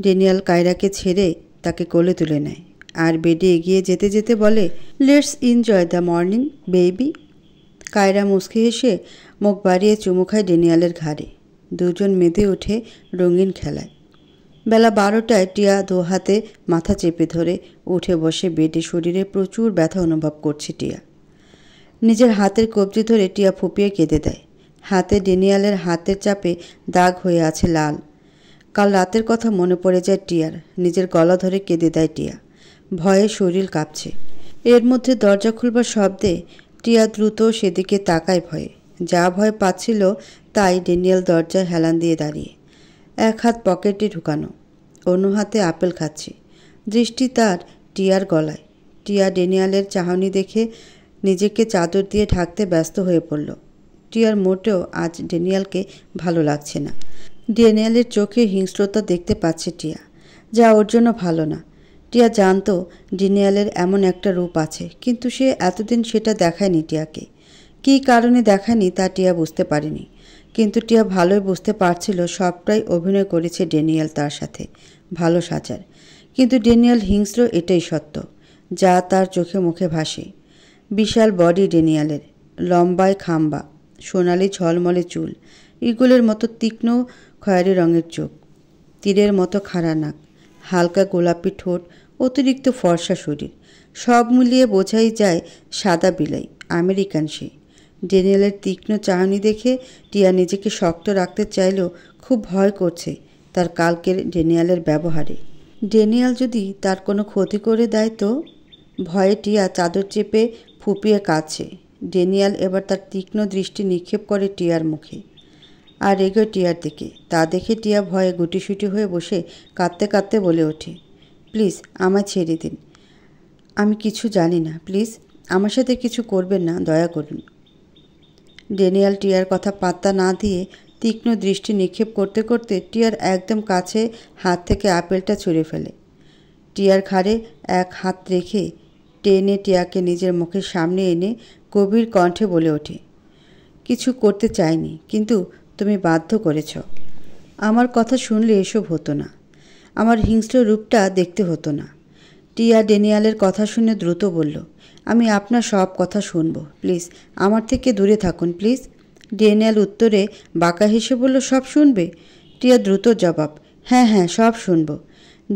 ডেনিয়াল কায়রাকে ছেড়ে তাকে কোলে তুলে নেয় আর বেডে এগিয়ে যেতে যেতে বলে let's enjoy the morning baby কায়রা মুসকে এসে মুখ বাড়িয়ে চুমু খায় ডেনিয়ালের ঘাড়ে দুজন মেতে উঠে রঙিন খেলায় বেলা বারোটায় টিয়া দু হাতে মাথা চেপে ধরে উঠে বসে বেডে শরীরে প্রচুর ব্যথা অনুভব করছে টিয়া নিজের হাতের কবজি ধরে টিয়া ফুপিয়ে কেঁদে দেয় হাতে ডেনিয়ালের হাতের চাপে দাগ হয়ে আছে লাল কাল রাতের কথা মনে পড়ে যায় টিয়ার নিজের গলা ধরে কেঁদে দেয় টিয়া ভয়ে শরীর কাঁপছে এর মধ্যে দরজা খুলবার শব্দে টিয়া দ্রুত সেদিকে তাকায় ভয়ে যা ভয় পাচ্ছিল তাই ডেনিয়াল দরজায় হেলান দিয়ে দাঁড়িয়ে এক হাত পকেটে ঢুকানো অন্য হাতে আপেল খাচ্ছে দৃষ্টি তার টিয়ার গলায় টিয়া ডেনিয়ালের চাহনি দেখে নিজেকে চাদর দিয়ে ঢাকতে ব্যস্ত হয়ে পড়ল টিয়ার মোটেও আজ ডেনিয়ালকে ভালো লাগছে না ডেনিয়ালের চোখে হিংস্রতা দেখতে পাচ্ছে টিয়া যা ওর জন্য ভালো না টিয়া জানতো ডেনিয়ালের এমন একটা রূপ আছে কিন্তু সে এতদিন সেটা দেখায়নি টিয়াকে কী কারণে দেখায়নি তা টিয়া বুঝতে পারেনি কিন্তু টিয়া ভালোই বুঝতে পারছিল সবটাই অভিনয় করেছে ডেনিয়াল তার সাথে ভালো সাজার কিন্তু ডেনিয়াল হিংস্র এটাই সত্য যা তার চোখে মুখে ভাসে বিশাল বডি ডেনিয়ালের লম্বায় খাম্বা সোনালি ঝলমলে চুল ইগুলের মতো তীক্ষ্ণ খয়েরি রঙের চোখ তীরের মতো খাড়া নাক হালকা গোলাপি ঠোঁট অতিরিক্ত ফর্সা শরীর সব মিলিয়ে বোঝাই যায় সাদা বিলাই আমেরিকান সে ডেনিয়েলের তীক্ষ্ণ চাহনি দেখে টিয়া নিজেকে শক্ত রাখতে চাইলেও খুব ভয় করছে তার কালকের ডেনিয়ালের ব্যবহারে ডেনিয়াল যদি তার কোনো ক্ষতি করে দেয় তো ভয়ে টিয়া চাদর চেপে ফুপিয়ে কাছে ডেনিয়াল এবার তার তীক্ষ্ণ দৃষ্টি নিক্ষেপ করে টিয়ার মুখে আর এগোয় টিয়ার দিকে তা দেখে টিয়া ভয়ে গুটিসুটি হয়ে বসে কাঁদতে কাঁদতে বলে ওঠে প্লিজ আমায় ছেড়ে দিন আমি কিছু জানি না প্লিজ আমার সাথে কিছু করবেন না দয়া করুন ডেনিয়াল টিয়ার কথা পাত্তা না দিয়ে তীক্ষ্ণ দৃষ্টি নিক্ষেপ করতে করতে টিয়ার একদম কাছে হাত থেকে আপেলটা ছুঁড়ে ফেলে টিয়ার ঘাড়ে এক হাত রেখে টেনে টিয়াকে নিজের মুখের সামনে এনে গভীর কণ্ঠে বলে ওঠে কিছু করতে চায়নি কিন্তু তুমি বাধ্য করেছ আমার কথা শুনলে এসব হতো না আমার হিংস্র রূপটা দেখতে হতো না টিয়া ডেনিয়ালের কথা শুনে দ্রুত বলল আমি আপনার সব কথা শুনব প্লিজ আমার থেকে দূরে থাকুন প্লিজ ডেনিয়াল উত্তরে বাঁকা হেসে বলল সব শুনবে টিয়া দ্রুত জবাব হ্যাঁ হ্যাঁ সব শুনব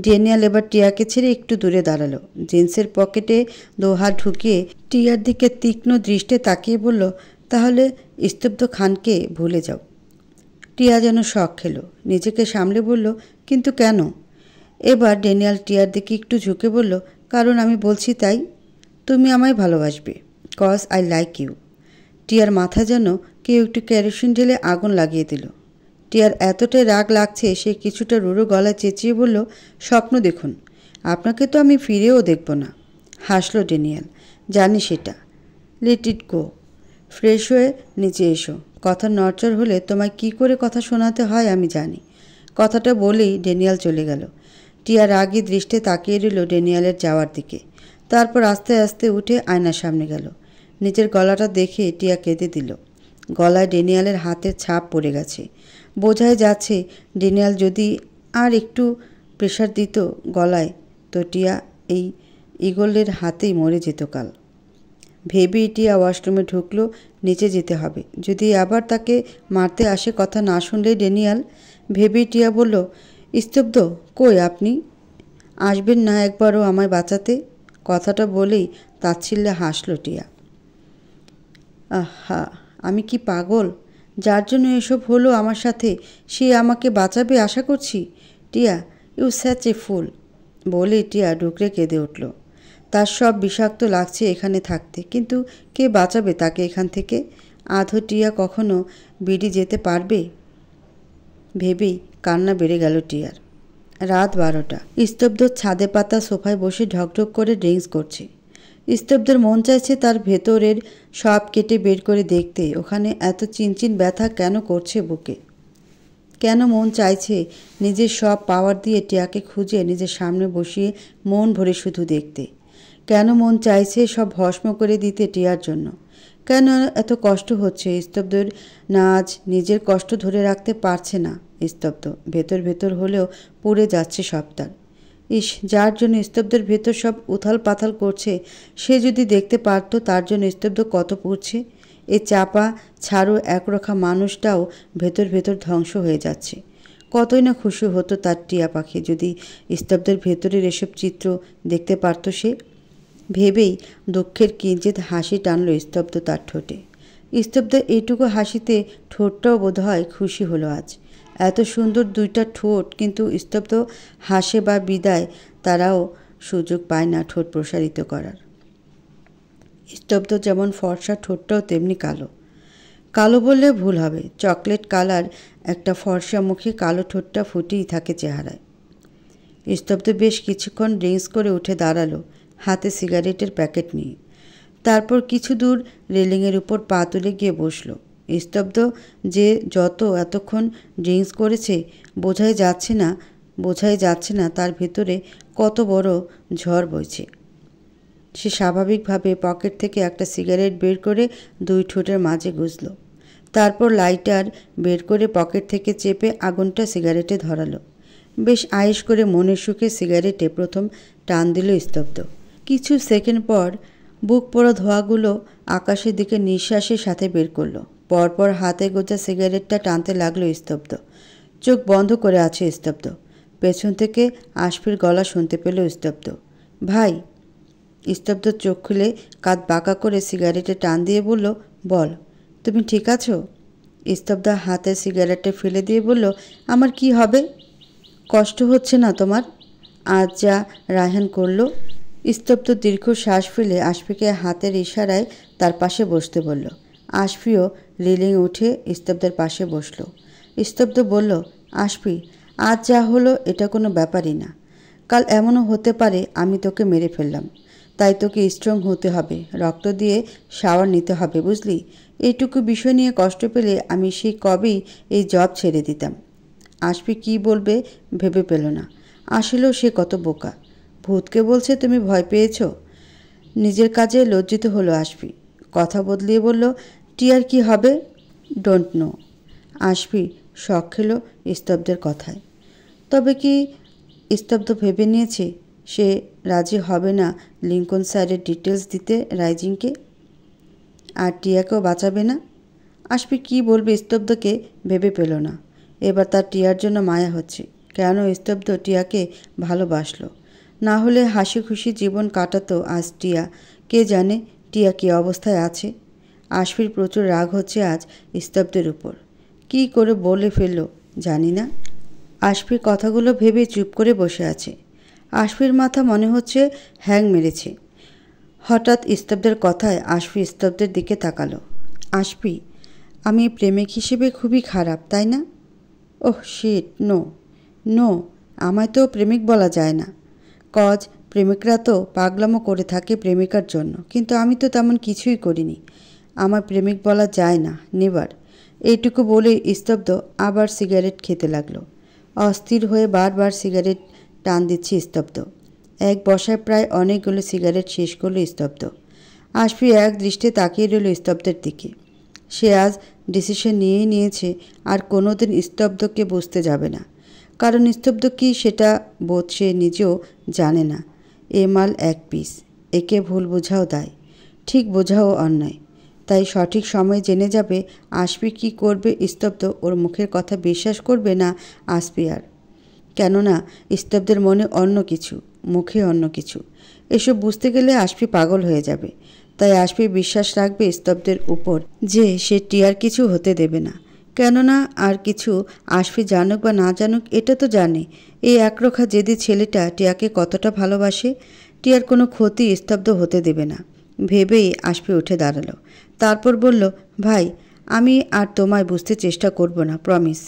ডেনিয়াল এবার টিয়াকে ছেড়ে একটু দূরে দাঁড়ালো জিন্সের পকেটে দোহা ঢুকিয়ে টিয়ার দিকে তীক্ষ্ণ দৃষ্টে তাকিয়ে বলল তাহলে স্তব্ধ খানকে ভুলে যাও টিয়া যেন শখ খেলো নিজেকে সামলে বলল কিন্তু কেন এবার ডেনিয়াল টিয়ার দিকে একটু ঝুঁকে বলল কারণ আমি বলছি তাই তুমি আমায় ভালোবাসবে কজ আই লাইক ইউ টিয়ার মাথা যেন কেউ একটু ক্যারোসিন ঢেলে আগুন লাগিয়ে দিল টিয়ার এতটাই রাগ লাগছে সে কিছুটা রুড়ো গলা চেঁচিয়ে বলল স্বপ্ন দেখুন আপনাকে তো আমি ফিরেও দেখব না হাসলো ডেনিয়াল জানি সেটা লেট ইট গো ফ্রেশ হয়ে নিচে এসো কথা নড়চড় হলে তোমায় কি করে কথা শোনাতে হয় আমি জানি কথাটা বলেই ডেনিয়াল চলে গেল টিয়া রাগি দৃষ্টে তাকিয়ে রইল ডেনিয়ালের যাওয়ার দিকে তারপর আস্তে আস্তে উঠে আয়নার সামনে গেল নিজের গলাটা দেখে টিয়া কেঁদে দিল গলায় ডেনিয়ালের হাতের ছাপ পড়ে গেছে বোঝাই যাচ্ছে ডেনিয়াল যদি আর একটু প্রেশার দিত গলায় তো টিয়া এই ইগলের হাতেই মরে যেত কাল ভেবে টিয়া ওয়াশরুমে ঢুকলো নিচে যেতে হবে যদি আবার তাকে মারতে আসে কথা না শুনলে ডেনিয়াল ভেবে টিয়া বলল স্তব্ধ কই আপনি আসবেন না একবারও আমায় বাঁচাতে কথাটা বলেই তাচ্ছিল্যে হাসল টিয়া আহা আমি কি পাগল যার জন্য এসব হলো আমার সাথে সে আমাকে বাঁচাবে আশা করছি টিয়া ইউ স্যাচ এ ফুল বলে টিয়া ডুকরে কেঁদে উঠল তার সব বিষাক্ত লাগছে এখানে থাকতে কিন্তু কে বাঁচাবে তাকে এখান থেকে আধো টিয়া কখনো বিড়ি যেতে পারবে ভেবেই কান্না বেড়ে গেল টিয়ার রাত বারোটা স্তব্ধ ছাদে পাতা সোফায় বসে ঢকঢক করে ড্রিঙ্কস করছে স্তব্ধের মন চাইছে তার ভেতরের সব কেটে বের করে দেখতে ওখানে এত চিনচিন ব্যথা কেন করছে বুকে কেন মন চাইছে নিজের সব পাওয়ার দিয়ে টিয়াকে খুঁজে নিজের সামনে বসিয়ে মন ভরে শুধু দেখতে কেন মন চাইছে সব ভস্ম করে দিতে টিয়ার জন্য কেন এত কষ্ট হচ্ছে স্তব্ধর নাচ নিজের কষ্ট ধরে রাখতে পারছে না স্তব্ধ ভেতর ভেতর হলেও পড়ে যাচ্ছে সব তার ইস যার জন্য স্তব্ধের ভেতর সব উথাল পাথাল করছে সে যদি দেখতে পারত তার জন্য স্তব্ধ কত পড়ছে এ চাপা ছাড়ো একরখা মানুষটাও ভেতর ভেতর ধ্বংস হয়ে যাচ্ছে কতই না খুশি হতো তার টিয়া পাখি যদি স্তব্ধের ভেতরের এসব চিত্র দেখতে পারত সে ভেবেই দুঃখের কিঞ্চিত হাসি টানল তার ঠোঁটে স্তব্ধ এটুকু হাসিতে ঠোঁটটাও বোধহয় খুশি হলো আজ এত সুন্দর দুইটা ঠোঁট কিন্তু স্তব্ধ হাসে বা বিদায় তারাও সুযোগ পায় না ঠোঁট প্রসারিত করার স্তব্ধ যেমন ফর্সা ঠোঁটটাও তেমনি কালো কালো বললে ভুল হবে চকলেট কালার একটা ফর্সা মুখে কালো ঠোঁটটা ফুটেই থাকে চেহারায় স্তব্ধ বেশ কিছুক্ষণ ড্রিঙ্কস করে উঠে দাঁড়ালো হাতে সিগারেটের প্যাকেট নিয়ে তারপর কিছু দূর রেলিংয়ের উপর পা তুলে গিয়ে বসল স্তব্ধ যে যত এতক্ষণ ড্রিঙ্কস করেছে বোঝাই যাচ্ছে না বোঝাই যাচ্ছে না তার ভেতরে কত বড় ঝড় বইছে সে স্বাভাবিকভাবে পকেট থেকে একটা সিগারেট বের করে দুই ঠোঁটের মাঝে গুজল তারপর লাইটার বের করে পকেট থেকে চেপে আগুনটা সিগারেটে ধরালো বেশ আয়েস করে মনের সুখে সিগারেটে প্রথম টান দিল স্তব্ধ কিছু সেকেন্ড পর বুক পড়া ধোঁয়াগুলো আকাশের দিকে নিঃশ্বাসের সাথে বের করলো পরপর হাতে গোজা সিগারেটটা টানতে লাগলো স্তব্ধ চোখ বন্ধ করে আছে স্তব্ধ পেছন থেকে আশফির গলা শুনতে পেল স্তব্ধ ভাই স্তব্ধ চোখ খুলে কাঁধ বাঁকা করে সিগারেটে টান দিয়ে বলল বল তুমি ঠিক আছো স্তব্ধ হাতে সিগারেটে ফেলে দিয়ে বলল আমার কি হবে কষ্ট হচ্ছে না তোমার আজ যা রায়হান করলো স্তব্ধ দীর্ঘ শ্বাস ফেলে আশফিকে হাতের ইশারায় তার পাশে বসতে বলল আশফিও রিলিং উঠে স্তব্ধের পাশে বসল স্তব্ধ বলল আশফি আজ যা হলো এটা কোনো ব্যাপারই না কাল এমনও হতে পারে আমি তোকে মেরে ফেললাম তাই তোকে স্ট্রং হতে হবে রক্ত দিয়ে শাওয়ার নিতে হবে বুঝলি এইটুকু বিষয় নিয়ে কষ্ট পেলে আমি সেই কবেই এই জব ছেড়ে দিতাম আশফি কি বলবে ভেবে পেল না আসলেও সে কত বোকা ভূতকে বলছে তুমি ভয় পেয়েছ নিজের কাজে লজ্জিত হলো আসবি কথা বদলিয়ে বলল টিয়ার কি হবে ডোন্ট নো আসবি শখ খেল স্তব্ধের কথায় তবে কি স্তব্ধ ভেবে নিয়েছে সে রাজি হবে না লিঙ্কন স্যারের ডিটেলস দিতে রাইজিংকে আর টিয়াকেও বাঁচাবে না আসবি কি বলবে স্তব্ধকে ভেবে পেল না এবার তার টিয়ার জন্য মায়া হচ্ছে কেন স্তব্ধ টিয়াকে ভালোবাসলো না হলে হাসি খুশি জীবন কাটাতো আজ টিয়া কে জানে টিয়া কী অবস্থায় আছে আশফির প্রচুর রাগ হচ্ছে আজ স্তব্ধের উপর কি করে বলে ফেলল জানি না আশফির কথাগুলো ভেবে চুপ করে বসে আছে আশফির মাথা মনে হচ্ছে হ্যাং মেরেছে হঠাৎ স্তব্ধের কথায় আশফি স্তব্ধের দিকে তাকালো আশফি আমি প্রেমিক হিসেবে খুবই খারাপ তাই না ওহ শিট নো নো আমায় তো প্রেমিক বলা যায় না কজ প্রেমিকরা তো পাগলামো করে থাকে প্রেমিকার জন্য কিন্তু আমি তো তেমন কিছুই করিনি আমার প্রেমিক বলা যায় না নেবার এইটুকু বলে স্তব্ধ আবার সিগারেট খেতে লাগলো অস্থির হয়ে বারবার সিগারেট টান দিচ্ছে স্তব্ধ এক বসায় প্রায় অনেকগুলো সিগারেট শেষ করলো স্তব্ধ আসবি এক দৃষ্টে তাকিয়ে রইল স্তব্ধের দিকে সে আজ ডিসিশন নিয়েই নিয়েছে আর কোনোদিন স্তব্ধকে বুঝতে যাবে না কারণ নিস্তব্ধ কী সেটা বোধ সে নিজেও জানে না এ মাল এক পিস একে ভুল বোঝাও দায় ঠিক বোঝাও অন্যায় তাই সঠিক সময় জেনে যাবে আসবি কি করবে স্তব্ধ ওর মুখের কথা বিশ্বাস করবে না আসবি আর কেননা স্তব্ধের মনে অন্য কিছু মুখে অন্য কিছু এসব বুঝতে গেলে আসবি পাগল হয়ে যাবে তাই আসবি বিশ্বাস রাখবে স্তব্ধের উপর যে সে টিয়ার কিছু হতে দেবে না কেননা আর কিছু আশফি জানুক বা না জানুক এটা তো জানে এই একরখা যেদি ছেলেটা টিয়াকে কতটা ভালোবাসে টিয়ার কোনো ক্ষতি স্তব্ধ হতে দেবে না ভেবেই আশফি উঠে দাঁড়ালো তারপর বলল ভাই আমি আর তোমায় বুঝতে চেষ্টা করব না প্রমিস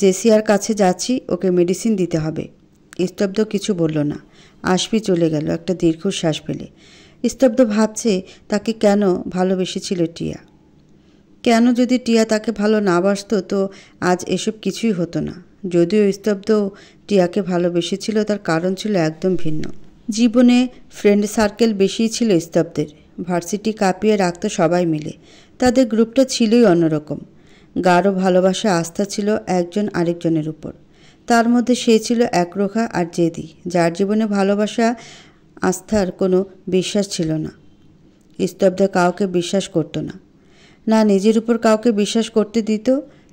জেসিয়ার কাছে যাচ্ছি ওকে মেডিসিন দিতে হবে স্তব্ধ কিছু বলল না আসবি চলে গেল একটা দীর্ঘশ্বাস ফেলে স্তব্ধ ভাবছে তাকে কেন ভালোবেসেছিল টিয়া কেন যদি টিয়া তাকে ভালো না বাসত তো আজ এসব কিছুই হতো না যদিও স্তব্ধ টিয়াকে ভালোবেসেছিল তার কারণ ছিল একদম ভিন্ন জীবনে ফ্রেন্ড সার্কেল বেশিই ছিল স্তব্ধের ভার্সিটি কাঁপিয়ে রাখত সবাই মিলে তাদের গ্রুপটা ছিলই অন্যরকম গাঢ় ভালোবাসা আস্থা ছিল একজন আরেকজনের উপর তার মধ্যে সে ছিল একরোখা আর জেদি যার জীবনে ভালোবাসা আস্থার কোনো বিশ্বাস ছিল না স্তব্ধ কাউকে বিশ্বাস করতো না না নিজের উপর কাউকে বিশ্বাস করতে দিত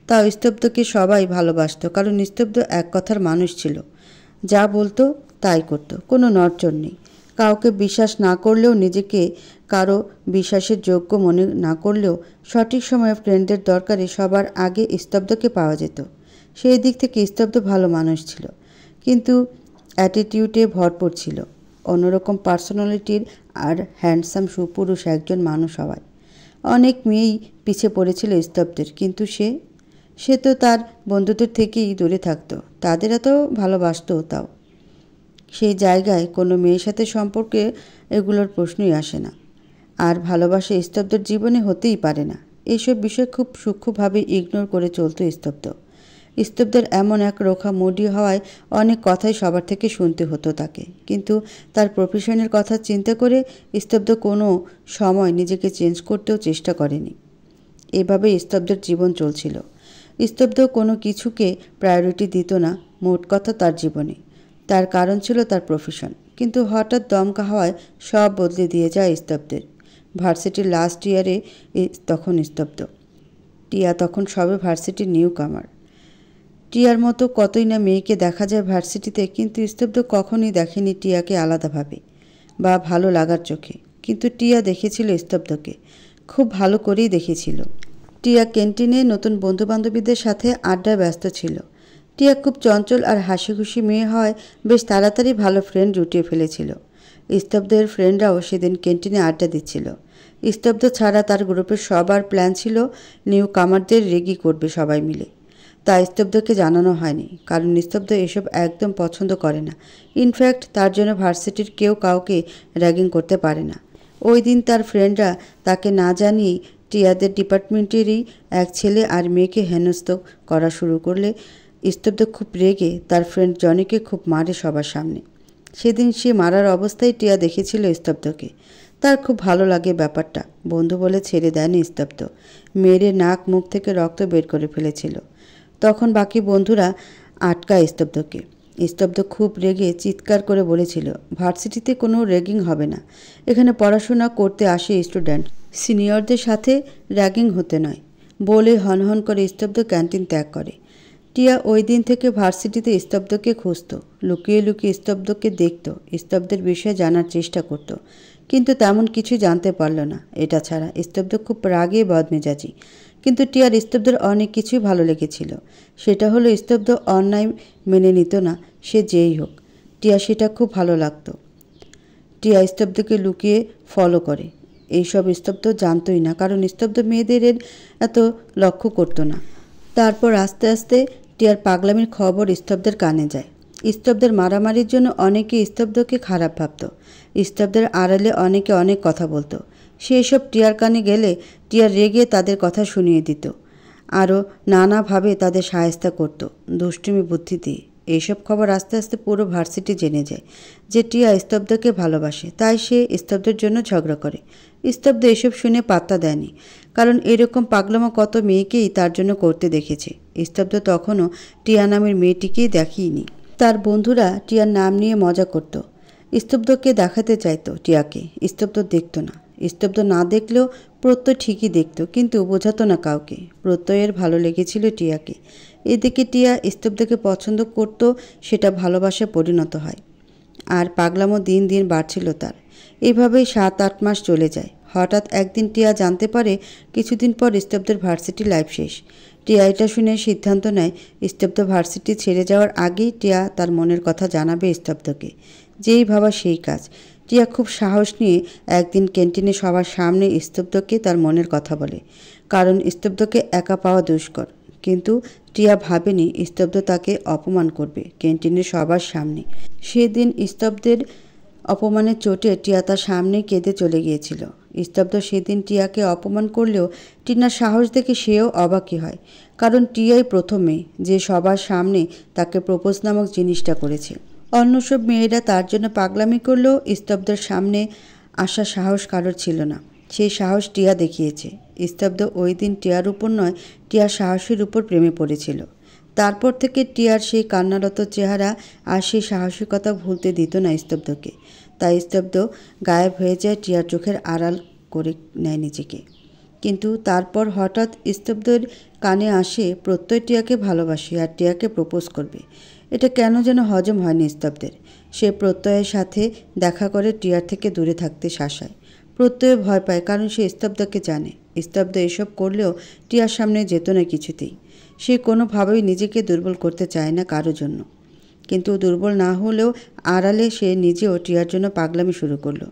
তাও স্তব্ধকে সবাই ভালোবাসত কারণ স্তব্ধ এক কথার মানুষ ছিল যা বলতো তাই করত কোনো নড়চড় নেই কাউকে বিশ্বাস না করলেও নিজেকে কারো বিশ্বাসের যোগ্য মনে না করলেও সঠিক সময়ে ফ্রেন্ডদের দরকারে সবার আগে স্তব্ধকে পাওয়া যেত সেই দিক থেকে স্তব্ধ ভালো মানুষ ছিল কিন্তু অ্যাটিটিউডে ভরপুর ছিল অন্যরকম পার্সোনালিটির আর হ্যান্ডসাম সুপুরুষ একজন মানুষ হওয়ায় অনেক মেয়েই পিছিয়ে পড়েছিল স্তব্ধের কিন্তু সে সে তো তার বন্ধুদের থেকেই দূরে থাকতো তাদের এত ভালোবাসত তাও সেই জায়গায় কোনো মেয়ের সাথে সম্পর্কে এগুলোর প্রশ্নই আসে না আর ভালোবাসা স্তব্ধের জীবনে হতেই পারে না এইসব বিষয় খুব সূক্ষ্মভাবে ইগনোর করে চলতো স্তব্ধ স্তূপদের এমন এক রোখা মুডি হওয়ায় অনেক কথাই সবার থেকে শুনতে হতো তাকে কিন্তু তার প্রফেশনের কথা চিন্তা করে স্তব্ধ কোনো সময় নিজেকে চেঞ্জ করতেও চেষ্টা করেনি এভাবে স্তব্ধের জীবন চলছিল স্তব্ধ কোনো কিছুকে প্রায়োরিটি দিত না মোট কথা তার জীবনে তার কারণ ছিল তার প্রফেশন কিন্তু হঠাৎ দমকা হওয়ায় সব বদলে দিয়ে যায় স্তব্ধের ভার্সিটির লাস্ট ইয়ারে তখন স্তব্ধ টিয়া তখন সবে ভার্সিটির নিউ কামার টিয়ার মতো কতই না মেয়েকে দেখা যায় ভার্সিটিতে কিন্তু স্তব্ধ কখনই দেখেনি টিয়াকে আলাদাভাবে বা ভালো লাগার চোখে কিন্তু টিয়া দেখেছিল স্তব্ধকে খুব ভালো করেই দেখেছিল টিয়া ক্যান্টিনে নতুন বন্ধুবান্ধবীদের সাথে আড্ডায় ব্যস্ত ছিল টিয়া খুব চঞ্চল আর হাসিখুশি মেয়ে হয় বেশ তাড়াতাড়ি ভালো ফ্রেন্ড জুটিয়ে ফেলেছিল স্তব্ধের ফ্রেন্ডরাও সেদিন ক্যান্টিনে আড্ডা দিচ্ছিল স্তব্ধ ছাড়া তার গ্রুপের সবার প্ল্যান ছিল নিউ কামারদের রেগি করবে সবাই মিলে তা স্তব্ধকে জানানো হয়নি কারণ নিস্তব্ধ এসব একদম পছন্দ করে না ইনফ্যাক্ট তার জন্য ভার্সিটির কেউ কাউকে র্যাগিং করতে পারে না ওই দিন তার ফ্রেন্ডরা তাকে না জানিয়েই টিয়াদের ডিপার্টমেন্টেরই এক ছেলে আর মেয়েকে হেনস্ত করা শুরু করলে স্তব্ধ খুব রেগে তার ফ্রেন্ড জনিকে খুব মারে সবার সামনে সেদিন সে মারার অবস্থায় টিয়া দেখেছিল স্তব্ধকে তার খুব ভালো লাগে ব্যাপারটা বন্ধু বলে ছেড়ে দেয়নি স্তব্ধ মেরে নাক মুখ থেকে রক্ত বের করে ফেলেছিল তখন বাকি বন্ধুরা আটকায় স্তব্ধকে স্তব্ধ খুব রেগে চিৎকার করে বলেছিল ভার্সিটিতে কোনো র্যাগিং হবে না এখানে পড়াশোনা করতে আসে স্টুডেন্ট সিনিয়রদের সাথে র্যাগিং হতে নয় বলে হনহন করে স্তব্ধ ক্যান্টিন ত্যাগ করে টিয়া ওই দিন থেকে ভার্সিটিতে স্তব্ধকে খুঁজত লুকিয়ে লুকিয়ে স্তব্ধকে দেখত স্তব্ধের বিষয়ে জানার চেষ্টা করত কিন্তু তেমন কিছু জানতে পারল না এটা ছাড়া স্তব্ধ খুব রাগে বদমেজাজি কিন্তু টিয়ার স্তব্ধের অনেক কিছুই ভালো লেগেছিল সেটা হলো স্তব্ধ অন্যায় মেনে নিত না সে যেই হোক টিয়া সেটা খুব ভালো লাগত টিয়া স্তব্ধকে লুকিয়ে ফলো করে এইসব স্তব্ধ জানতই না কারণ স্তব্ধ মেয়েদের এত লক্ষ্য করত না তারপর আস্তে আস্তে টিয়ার পাগলামির খবর স্তব্ধের কানে যায় স্তব্ধের মারামারির জন্য অনেকে স্তব্ধকে খারাপ ভাবত স্তব্ধের আড়ালে অনেকে অনেক কথা বলতো সেই সব টিয়ার কানে গেলে টিয়া রেগে তাদের কথা শুনিয়ে দিত আরও নানাভাবে তাদের সাহায্যতা করত দুষ্টুমি বুদ্ধি দিয়ে এইসব খবর আস্তে আস্তে পুরো ভার্সিটি জেনে যায় যে টিয়া স্তব্ধকে ভালোবাসে তাই সে স্তব্ধের জন্য ঝগড়া করে স্তব্ধ এসব শুনে পাত্তা দেয়নি কারণ এরকম পাগলামা কত মেয়েকেই তার জন্য করতে দেখেছে স্তব্ধ তখনও টিয়া নামের মেয়েটিকেই দেখিনি তার বন্ধুরা টিয়ার নাম নিয়ে মজা করত স্তব্ধকে দেখাতে চাইতো টিয়াকে স্তব্ধ দেখত না স্তব্ধ না দেখলেও প্রত্যয় ঠিকই দেখত কিন্তু বোঝাতো না কাউকে প্রত্যয়ের ভালো লেগেছিল টিয়াকে এদিকে টিয়া স্তব্ধকে পছন্দ করত সেটা ভালোবাসায় পরিণত হয় আর পাগলামো দিন দিন বাড়ছিল তার এভাবেই সাত আট মাস চলে যায় হঠাৎ একদিন টিয়া জানতে পারে কিছুদিন পর স্তব্ধের ভার্সিটি লাইফ শেষ টিয়া এটা শুনে সিদ্ধান্ত নেয় স্তব্ধ ভার্সিটি ছেড়ে যাওয়ার আগেই টিয়া তার মনের কথা জানাবে স্তব্ধকে যেই ভাবা সেই কাজ টিয়া খুব সাহস নিয়ে একদিন ক্যান্টিনে সবার সামনে স্তব্ধকে তার মনের কথা বলে কারণ স্তব্ধকে একা পাওয়া দুষ্কর কিন্তু টিয়া ভাবেনি স্তব্ধ তাকে অপমান করবে ক্যান্টিনের সবার সামনে সেদিন স্তব্ধের অপমানের চোটে টিয়া তার সামনে কেঁদে চলে গিয়েছিল স্তব্ধ সেদিন টিয়াকে অপমান করলেও টিনার সাহস দেখে সেও অবাকি হয় কারণ টিয়াই প্রথমে যে সবার সামনে তাকে প্রপোজ নামক জিনিসটা করেছে অন্য সব মেয়েরা তার জন্য পাগলামি করলেও স্তব্ধের সামনে আসা সাহস কারোর ছিল না সেই সাহস টিয়া দেখিয়েছে স্তব্ধ ওই দিন টিয়ার উপর নয় টিয়ার সাহসের উপর প্রেমে পড়েছিল তারপর থেকে টিয়ার সেই কান্নারত চেহারা আর সেই সাহসিকতা ভুলতে দিত না স্তব্ধকে তাই স্তব্ধ গায়েব হয়ে যায় টিয়ার চোখের আড়াল করে নেয় নিজেকে কিন্তু তারপর হঠাৎ স্তব্ধের কানে আসে প্রত্যয় টিয়াকে ভালোবাসি আর টিয়াকে প্রপোজ করবে এটা কেন যেন হজম হয় নিস্তব্ধের সে প্রত্যয়ের সাথে দেখা করে টিয়ার থেকে দূরে থাকতে শাসায় প্রত্যয় ভয় পায় কারণ সে স্তব্ধকে জানে স্তব্ধ এসব করলেও টিয়ার সামনে যেত না কিছুতেই সে কোনোভাবেই নিজেকে দুর্বল করতে চায় না কারো জন্য কিন্তু দুর্বল না হলেও আড়ালে সে নিজেও টিয়ার জন্য পাগলামি শুরু করলো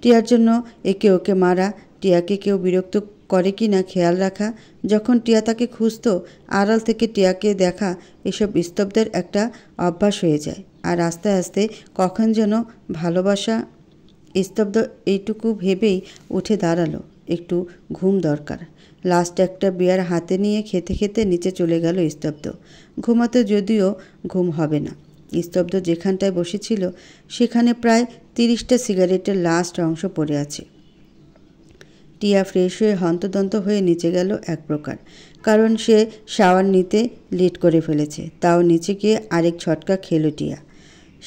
টিয়ার জন্য একে ওকে মারা টিয়াকে কেউ বিরক্ত করে কি না খেয়াল রাখা যখন টিয়া তাকে খুঁজত আড়াল থেকে টিয়াকে দেখা এসব স্তব্ধের একটা অভ্যাস হয়ে যায় আর আস্তে আস্তে কখন যেন ভালোবাসা স্তব্ধ এইটুকু ভেবেই উঠে দাঁড়ালো একটু ঘুম দরকার লাস্ট একটা বিয়ার হাতে নিয়ে খেতে খেতে নিচে চলে গেল স্তব্ধ ঘুমাতে যদিও ঘুম হবে না স্তব্ধ যেখানটায় বসেছিল সেখানে প্রায় তিরিশটা সিগারেটের লাস্ট অংশ পড়ে আছে টিয়া ফ্রেশ হয়ে হন্তদন্ত হয়ে নিচে গেল এক প্রকার কারণ সে শাওয়ার নিতে লেট করে ফেলেছে তাও নিচে গিয়ে আরেক ছটকা খেলো টিয়া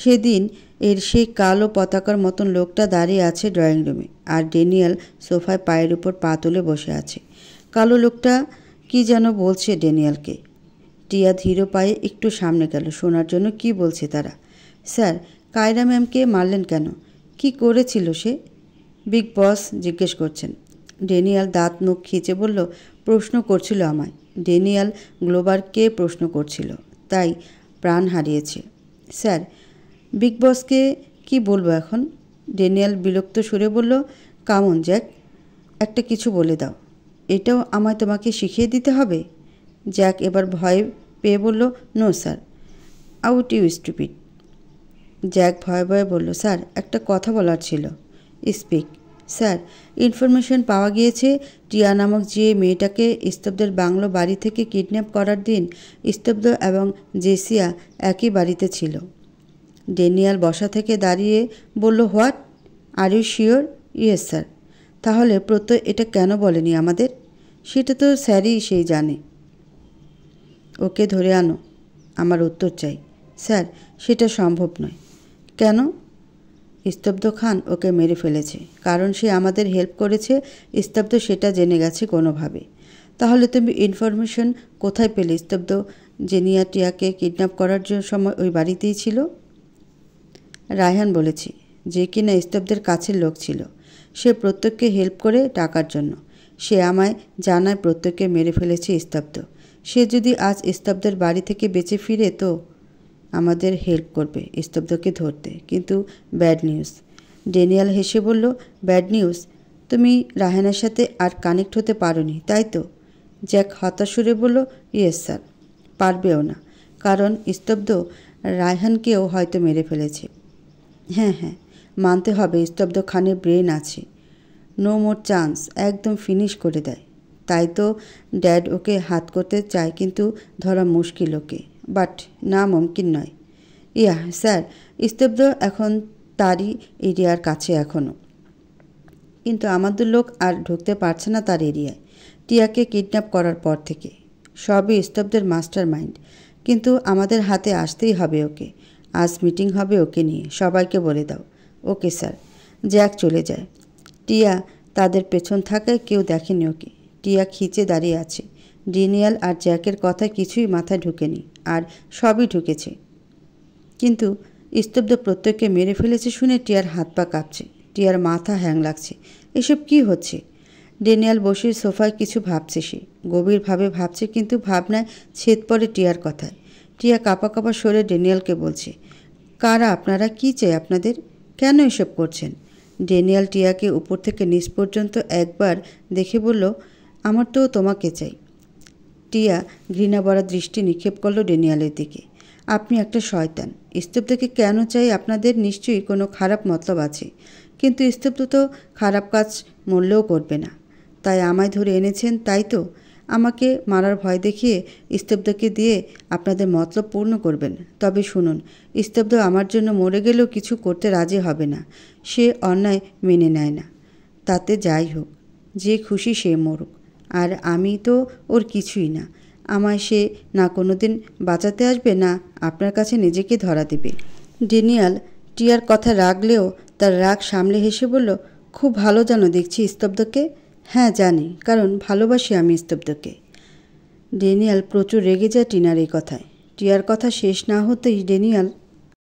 সেদিন এর সেই কালো পতাকার মতন লোকটা দাঁড়িয়ে আছে ড্রয়িং রুমে আর ডেনিয়াল সোফায় পায়ের উপর পা তুলে বসে আছে কালো লোকটা কি যেন বলছে ডেনিয়ালকে টিয়া ধীর পায়ে একটু সামনে গেল শোনার জন্য কি বলছে তারা স্যার কায়রা ম্যামকে মারলেন কেন কি করেছিল সে বিগ বস জিজ্ঞেস করছেন ডেনিয়াল দাঁত মুখ খিঁচে বলল প্রশ্ন করছিল আমায় ডেনিয়াল গ্লোবারকে প্রশ্ন করছিল তাই প্রাণ হারিয়েছে স্যার বিগ বসকে কি বলবো এখন ডেনিয়াল বিরক্ত সুরে বলল কামন জ্যাক একটা কিছু বলে দাও এটাও আমায় তোমাকে শিখিয়ে দিতে হবে জ্যাক এবার ভয় পেয়ে বলল no sir out you stupid Jack ভয়ে ভয়ে বলল স্যার একটা কথা বলার ছিল স্পিক স্যার ইনফরমেশন পাওয়া গিয়েছে টিয়া নামক যে মেয়েটাকে স্তব্ধের বাংলো বাড়ি থেকে কিডন্যাপ করার দিন স্তব্ধ এবং জেসিয়া একই বাড়িতে ছিল ডেনিয়াল বসা থেকে দাঁড়িয়ে বলল what are you sure yes sir তাহলে প্রত্যয় এটা কেন বলেনি আমাদের সেটা তো স্যারই সেই জানে ওকে ধরে আনো আমার উত্তর চাই স্যার সেটা সম্ভব নয় কেন স্তব্ধ খান ওকে মেরে ফেলেছে কারণ সে আমাদের হেল্প করেছে স্তব্ধ সেটা জেনে গেছে কোনোভাবে তাহলে তুমি ইনফরমেশন কোথায় পেলে স্তব্ধ জেনিয়া টিয়াকে কিডন্যাপ করার জন্য সময় ওই বাড়িতেই ছিল রায়হান বলেছি যে কিনা স্তব্ধের কাছের লোক ছিল সে প্রত্যেককে হেল্প করে টাকার জন্য সে আমায় জানায় প্রত্যেককে মেরে ফেলেছে স্তব্ধ সে যদি আজ স্তব্ধের বাড়ি থেকে বেঁচে ফিরে তো আমাদের হেল্প করবে স্তব্ধকে ধরতে কিন্তু ব্যাড নিউজ ডেনিয়াল হেসে বলল ব্যাড নিউজ তুমি রাহেনার সাথে আর কানেক্ট হতে নি তাই তো জ্যাক হতাশুরে বলল ইয়েস স্যার পারবেও না কারণ স্তব্ধ রায়হানকেও হয়তো মেরে ফেলেছে হ্যাঁ হ্যাঁ মানতে হবে স্তব্ধ খানের ব্রেন আছে নো মোর চান্স একদম ফিনিশ করে দেয় তাই তো ড্যাড ওকে হাত করতে চায় কিন্তু ধরা মুশকিল ওকে বাট না মুমকিন নয় ইয়া স্যার ইস্তেবদ এখন তারই এরিয়ার কাছে এখনও কিন্তু আমাদের লোক আর ঢুকতে পারছে না তার এরিয়ায় টিয়াকে কিডন্যাপ করার পর থেকে সবই স্তব্ধের মাস্টার মাইন্ড কিন্তু আমাদের হাতে আসতেই হবে ওকে আজ মিটিং হবে ওকে নিয়ে সবাইকে বলে দাও ওকে স্যার জ্যাক চলে যায় টিয়া তাদের পেছন থাকায় কেউ দেখেনি ওকে টিয়া খিচে দাঁড়িয়ে আছে ডিনিয়াল আর জ্যাকের কথা কিছুই মাথায় ঢুকেনি আর সবই ঢুকেছে কিন্তু স্তব্ধ প্রত্যেককে মেরে ফেলেছে শুনে টিয়ার হাত পা কাঁপছে টিয়ার মাথা হ্যাং লাগছে এসব কি হচ্ছে ডেনিয়াল বসে সোফায় কিছু ভাবছে সে গভীরভাবে ভাবছে কিন্তু ভাবনায় ছেদ পড়ে টিয়ার কথায় টিয়া কাপা কাপা সরে ডেনিয়ালকে বলছে কারা আপনারা কি চাই আপনাদের কেন এসব করছেন ডেনিয়াল টিয়াকে উপর থেকে নিচ পর্যন্ত একবার দেখে বলল আমার তো তোমাকে চাই টিয়া ঘৃণাভরা দৃষ্টি নিক্ষেপ করল ডেনিয়ালের দিকে আপনি একটা শয়তান স্তূপ থেকে কেন চাই আপনাদের নিশ্চয়ই কোনো খারাপ মতলব আছে কিন্তু স্তূপ তো খারাপ কাজ মরলেও করবে না তাই আমায় ধরে এনেছেন তাই তো আমাকে মারার ভয় দেখিয়ে স্তব্ধকে দিয়ে আপনাদের মতলব পূর্ণ করবেন তবে শুনুন স্তব্ধ আমার জন্য মরে গেলেও কিছু করতে রাজি হবে না সে অন্যায় মেনে নেয় না তাতে যাই হোক যে খুশি সে মরুক আর আমি তো ওর কিছুই না আমায় সে না কোনো দিন বাঁচাতে আসবে না আপনার কাছে নিজেকে ধরা দেবে ডেনিয়াল টিয়ার কথা রাগলেও তার রাগ সামলে হেসে বলল খুব ভালো জানো দেখছি স্তব্ধকে হ্যাঁ জানি কারণ ভালোবাসি আমি স্তব্ধকে ডেনিয়াল প্রচুর রেগে যায় টিনার এই কথায় টিয়ার কথা শেষ না হতেই ডেনিয়াল